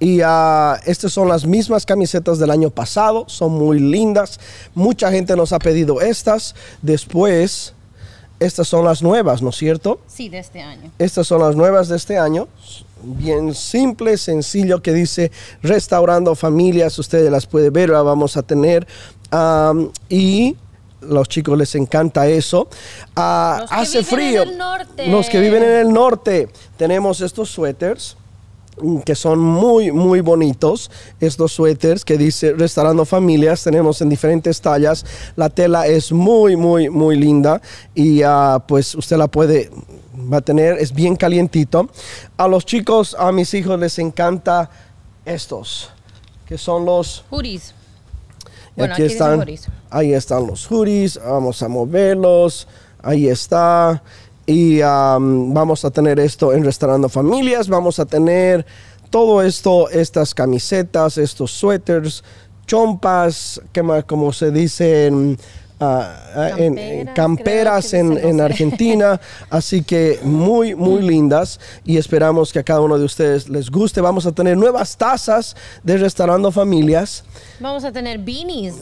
Y ah, estas son las mismas camisetas del año pasado. Son muy lindas. Mucha gente nos ha pedido estas. Después, estas son las nuevas, ¿no es cierto? Sí, de este año. Estas son las nuevas de este año. Bien simple, sencillo, que dice restaurando familias. Ustedes las pueden ver. La vamos a tener. y los chicos les encanta eso. Ah, hace frío. Los que viven en el norte. Tenemos estos suéteres mm, que son muy, muy bonitos. Estos suéteres que dice Restaurando Familias, tenemos en diferentes tallas. La tela es muy, muy, muy linda y ah, pues usted la puede, va a tener, es bien calientito. A los chicos, a mis hijos les encanta estos, que son los... Hoodies. Bueno, aquí, están. Ahí están los hoodies. Vamos a moverlos. Ahí está. Y vamos a tener esto en Restaurando Familias. Vamos a tener todo esto, estas camisetas, estos suéteres, chompas, que más como se dicen camperas, ah, ah, en, camperas en, Argentina. Así que muy, muy lindas y esperamos que a cada uno de ustedes les guste. Vamos a tener nuevas tazas de Restaurando Familias. Vamos a tener beanies.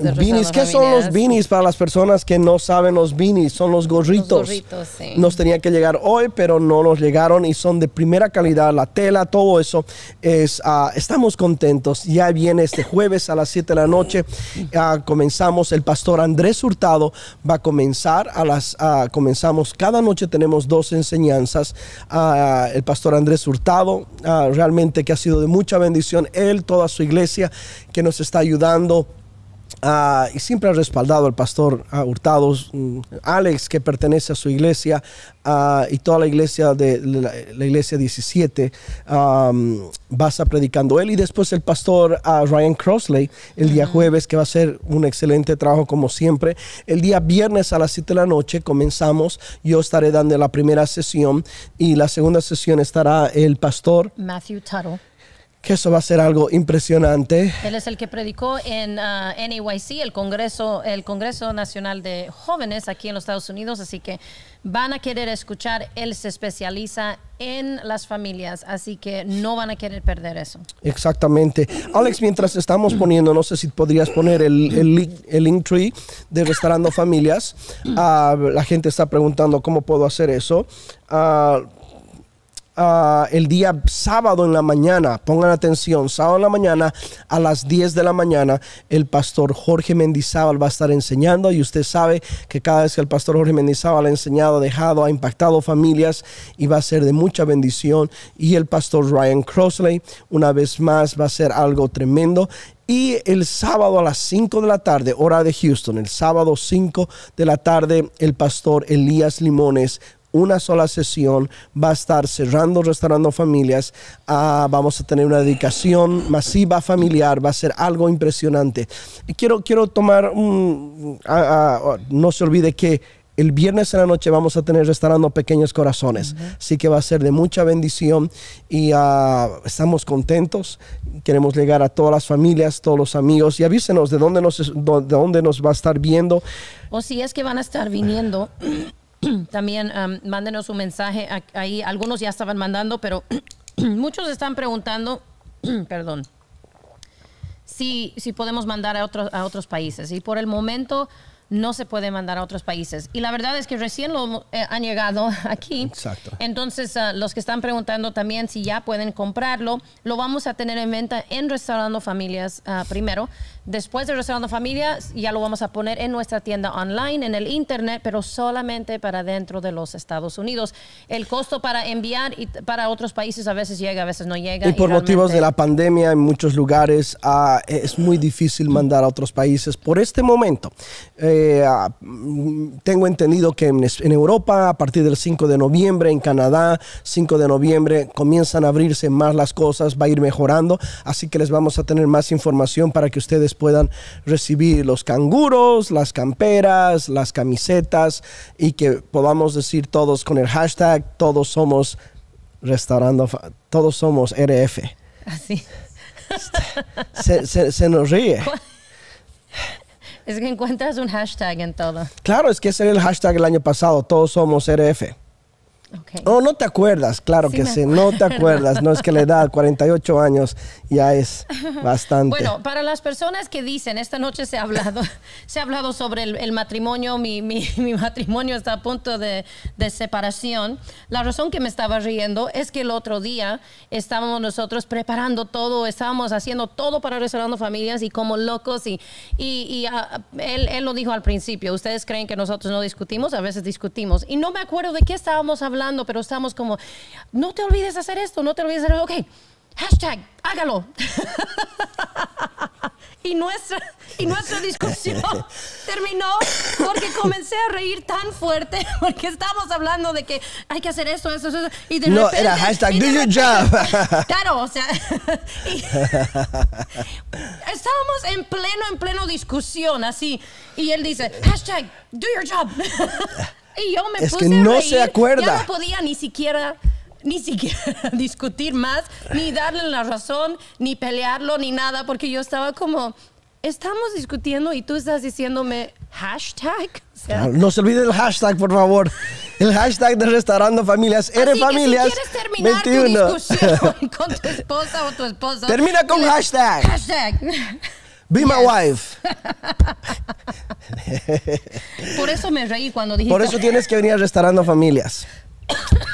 ¿Qué son los beanies para las personas que no saben los beanies? Son los gorritos. Los gorritos sí. Nos tenían que llegar hoy, pero no nos llegaron y son de primera calidad. La tela, todo eso. Es, ah, estamos contentos. Ya viene este jueves a las 7 de la noche. comenzamos el pastor Andrés Hurtado va a comenzar a las ah, comenzamos cada noche tenemos dos enseñanzas ah, el pastor Andrés Hurtado ah, realmente que ha sido de mucha bendición él toda su iglesia que nos está ayudando Ah, y siempre ha respaldado al pastor ah, Hurtados, mm, Alex, que pertenece a su iglesia ah, y toda la iglesia de la, iglesia 17, vas va a estar predicando él. Y después el pastor Ryan Crossley, el día jueves, que va a hacer un excelente trabajo como siempre. El día viernes a las 7 de la noche comenzamos. Yo estaré dando la primera sesión y la segunda sesión estará el pastor Matthew Tuttle que eso va a ser algo impresionante. Él es el que predicó en uh, ah, NYC, el Congreso, el Congreso Nacional de Jóvenes aquí en los Estados Unidos, así que van a querer escuchar, él se especializa en las familias, así que no van a querer perder eso. Exactamente. Alex, mientras estamos poniendo, no sé si podrías poner el, link, el link tree de Restaurando Familias, ah, la gente está preguntando cómo puedo hacer eso. Ah, Ah, el día sábado en la mañana, pongan atención, sábado en la mañana a las 10 de la mañana, el pastor Jorge Mendizábal va a estar enseñando y usted sabe que cada vez que el pastor Jorge Mendizábal ha enseñado, ha dejado, ha impactado familias y va a ser de mucha bendición. Y el pastor Ryan Crossley, una vez más, va a ser algo tremendo. Y el sábado a las 5 de la tarde, hora de Houston, el sábado 5 de la tarde, el pastor Elías Limones una sola sesión, va a estar cerrando, restaurando familias, ah, vamos a tener una dedicación masiva familiar, va a ser algo impresionante. Y quiero, quiero tomar un... Ah, ah, oh, no se olvide que el viernes en la noche vamos a tener restaurando pequeños corazones. Así que va a ser de mucha bendición y estamos contentos. Queremos llegar a todas las familias, todos los amigos y avísenos de dónde nos, de dónde nos va a estar viendo. O si es que van a estar viniendo. también mándenos un mensaje ahí. Algunos ya estaban mandando, pero muchos están preguntando, perdón, si, si podemos mandar a, otros a otros países. Y por el momento no se puede mandar a otros países. Y la verdad es que recién lo eh, han llegado aquí. Exacto. Entonces, ah, los que están preguntando también si ya pueden comprarlo, lo vamos a tener en venta en Restaurando Familias ah, primero. Después de restaurante Familia, ya lo vamos a poner en nuestra tienda online, en el internet, pero solamente para dentro de los Estados Unidos. El costo para enviar para otros países a veces llega, a veces no llega. Y por motivos de la pandemia en muchos lugares ah, es muy difícil mandar a otros países. Por este momento, eh, ah, mm, tengo entendido que en Europa, a partir del 5 de noviembre, en Canadá, 5 de noviembre, comienzan a abrirse más las cosas, va a ir mejorando. Así que les vamos a tener más información para que ustedes puedan recibir los canguros, las camperas, las camisetas y que podamos decir todos con el hashtag todos somos restaurando, todos somos RF. Así. Este, se, nos ríe. Es que encuentras un hashtag en todo. Claro, es que ese es el hashtag el año pasado, todos somos RF. Okay. Oh, no te acuerdas, claro que sí, no te acuerdas, no es que la edad, 48 años, ya es bastante. Bueno, para las personas que dicen, esta noche se ha hablado, se ha hablado sobre el, matrimonio, mi, matrimonio está a punto de, separación. La razón que me estaba riendo es que el otro día estábamos nosotros preparando todo, estábamos haciendo todo para restaurando familias y como locos y, y, ah, él, él lo dijo al principio, ustedes creen que nosotros no discutimos, a veces discutimos y no me acuerdo de qué estábamos hablando pero estamos como, no te olvides hacer esto, no te olvides hacer esto. Ok, hashtag, hágalo. y, nuestra, y nuestra discusión terminó porque comencé a reír tan fuerte porque estábamos hablando de que hay que hacer esto, eso, eso. Y de no, era hashtag, do your job. Claro, o sea. estábamos en pleno, en pleno discusión, así. Y él dice, hashtag, do your job y yo me es puse que no a reír. se acuerda. Ya no podía ni siquiera ni siquiera discutir más, ni darle la razón, ni pelearlo, ni nada, porque yo estaba como, estamos discutiendo y tú estás diciéndome hashtag. no, se olvide el hashtag, por favor. El hashtag de Restaurando Familias. Eres Familias. quieres tu discusión con tu esposa o tu esposo. Termina con Hashtag. Be my wife. Por eso me reí cuando dijiste. Por eso tienes que venir a restaurando familias.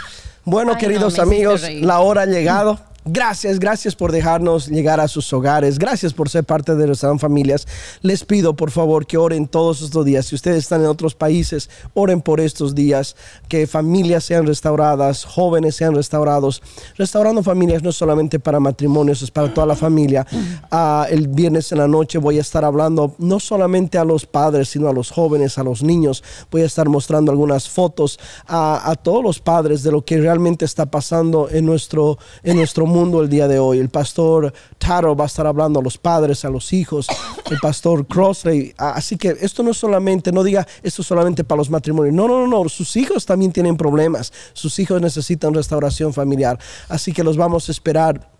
Bueno, queridos amigos, la hora ha llegado. Gracias, gracias por dejarnos llegar a sus hogares. Gracias por ser parte de nuestras familias. Les pido, por favor, que oren todos estos días. Si ustedes están en otros países, oren por estos días. Que familias sean restauradas, jóvenes sean restaurados. Restaurando familias no es solamente para matrimonios, es para toda la familia. Ah, el viernes en la noche voy a estar hablando no solamente a los padres, sino a los jóvenes, a los niños. Voy a estar mostrando algunas fotos a, todos los padres de lo que realmente está pasando en nuestro, en nuestro mundo mundo el día de hoy. El pastor Taro va a estar hablando a los padres, a los hijos, el pastor Crossley. Así que esto no es solamente, no diga esto solamente para los matrimonios. No, no, no, no. Sus hijos también tienen problemas. Sus hijos necesitan restauración familiar. Así que los vamos a esperar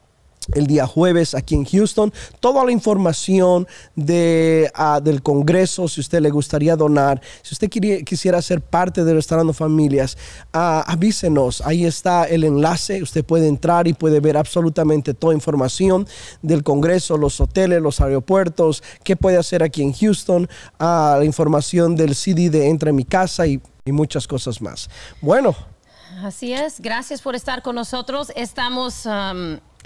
el día jueves aquí en Houston. Toda la información de, ah, del Congreso, si usted le gustaría donar, si usted quisiera ser parte de Restaurando Familias, ah, avísenos. Ahí está el enlace. Usted puede entrar y puede ver absolutamente toda información del Congreso, los hoteles, los aeropuertos, qué puede hacer aquí en Houston, ah, la información del CD de Entra en mi casa y, muchas cosas más. Bueno. Así es. Gracias por estar con nosotros. Estamos...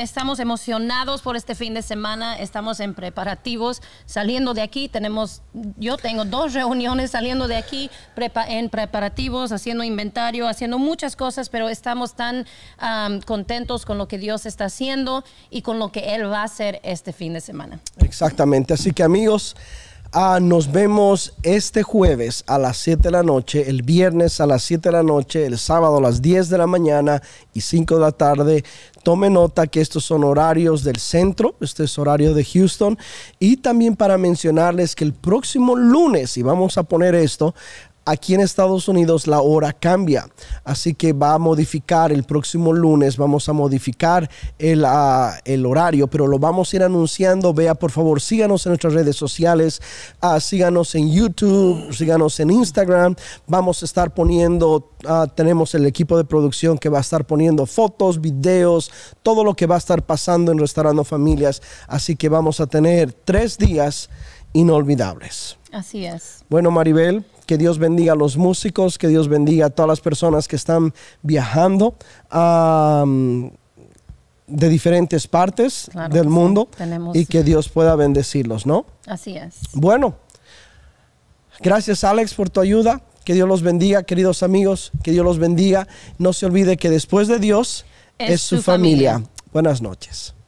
Estamos emocionados por este fin de semana, estamos en preparativos, saliendo de aquí, tenemos, yo tengo dos reuniones saliendo de aquí en preparativos, haciendo inventario, haciendo muchas cosas, pero estamos tan contentos con lo que Dios está haciendo y con lo que Él va a hacer este fin de semana. Exactamente, así que amigos, ah, nos vemos este jueves a las 7 de la noche, el viernes a las 7 de la noche, el sábado a las 10 de la mañana y 5 de la tarde. Tome nota que estos son horarios del centro, este es horario de Houston. Y también para mencionarles que el próximo lunes, y vamos a poner esto, aquí en Estados Unidos la hora cambia, así que va a modificar el próximo lunes, vamos a modificar el, ah, horario, pero lo vamos a ir anunciando. Vea, por favor, síganos en nuestras redes sociales, ah, síganos en YouTube, síganos en Instagram. Vamos a estar poniendo, ah, tenemos el equipo de producción que va a estar poniendo fotos, videos, todo lo que va a estar pasando en Restaurando Familias, así que vamos a tener tres días inolvidables. Así es. Bueno, Maribel, que Dios bendiga a los músicos, que Dios bendiga a todas las personas que están viajando. de diferentes partes del mundo y que Dios pueda bendecirlos, ¿no? Así es. Bueno, gracias Alex por tu ayuda. Que Dios los bendiga, queridos amigos. Que Dios los bendiga. No se olvide que después de Dios es, su familia. Buenas noches.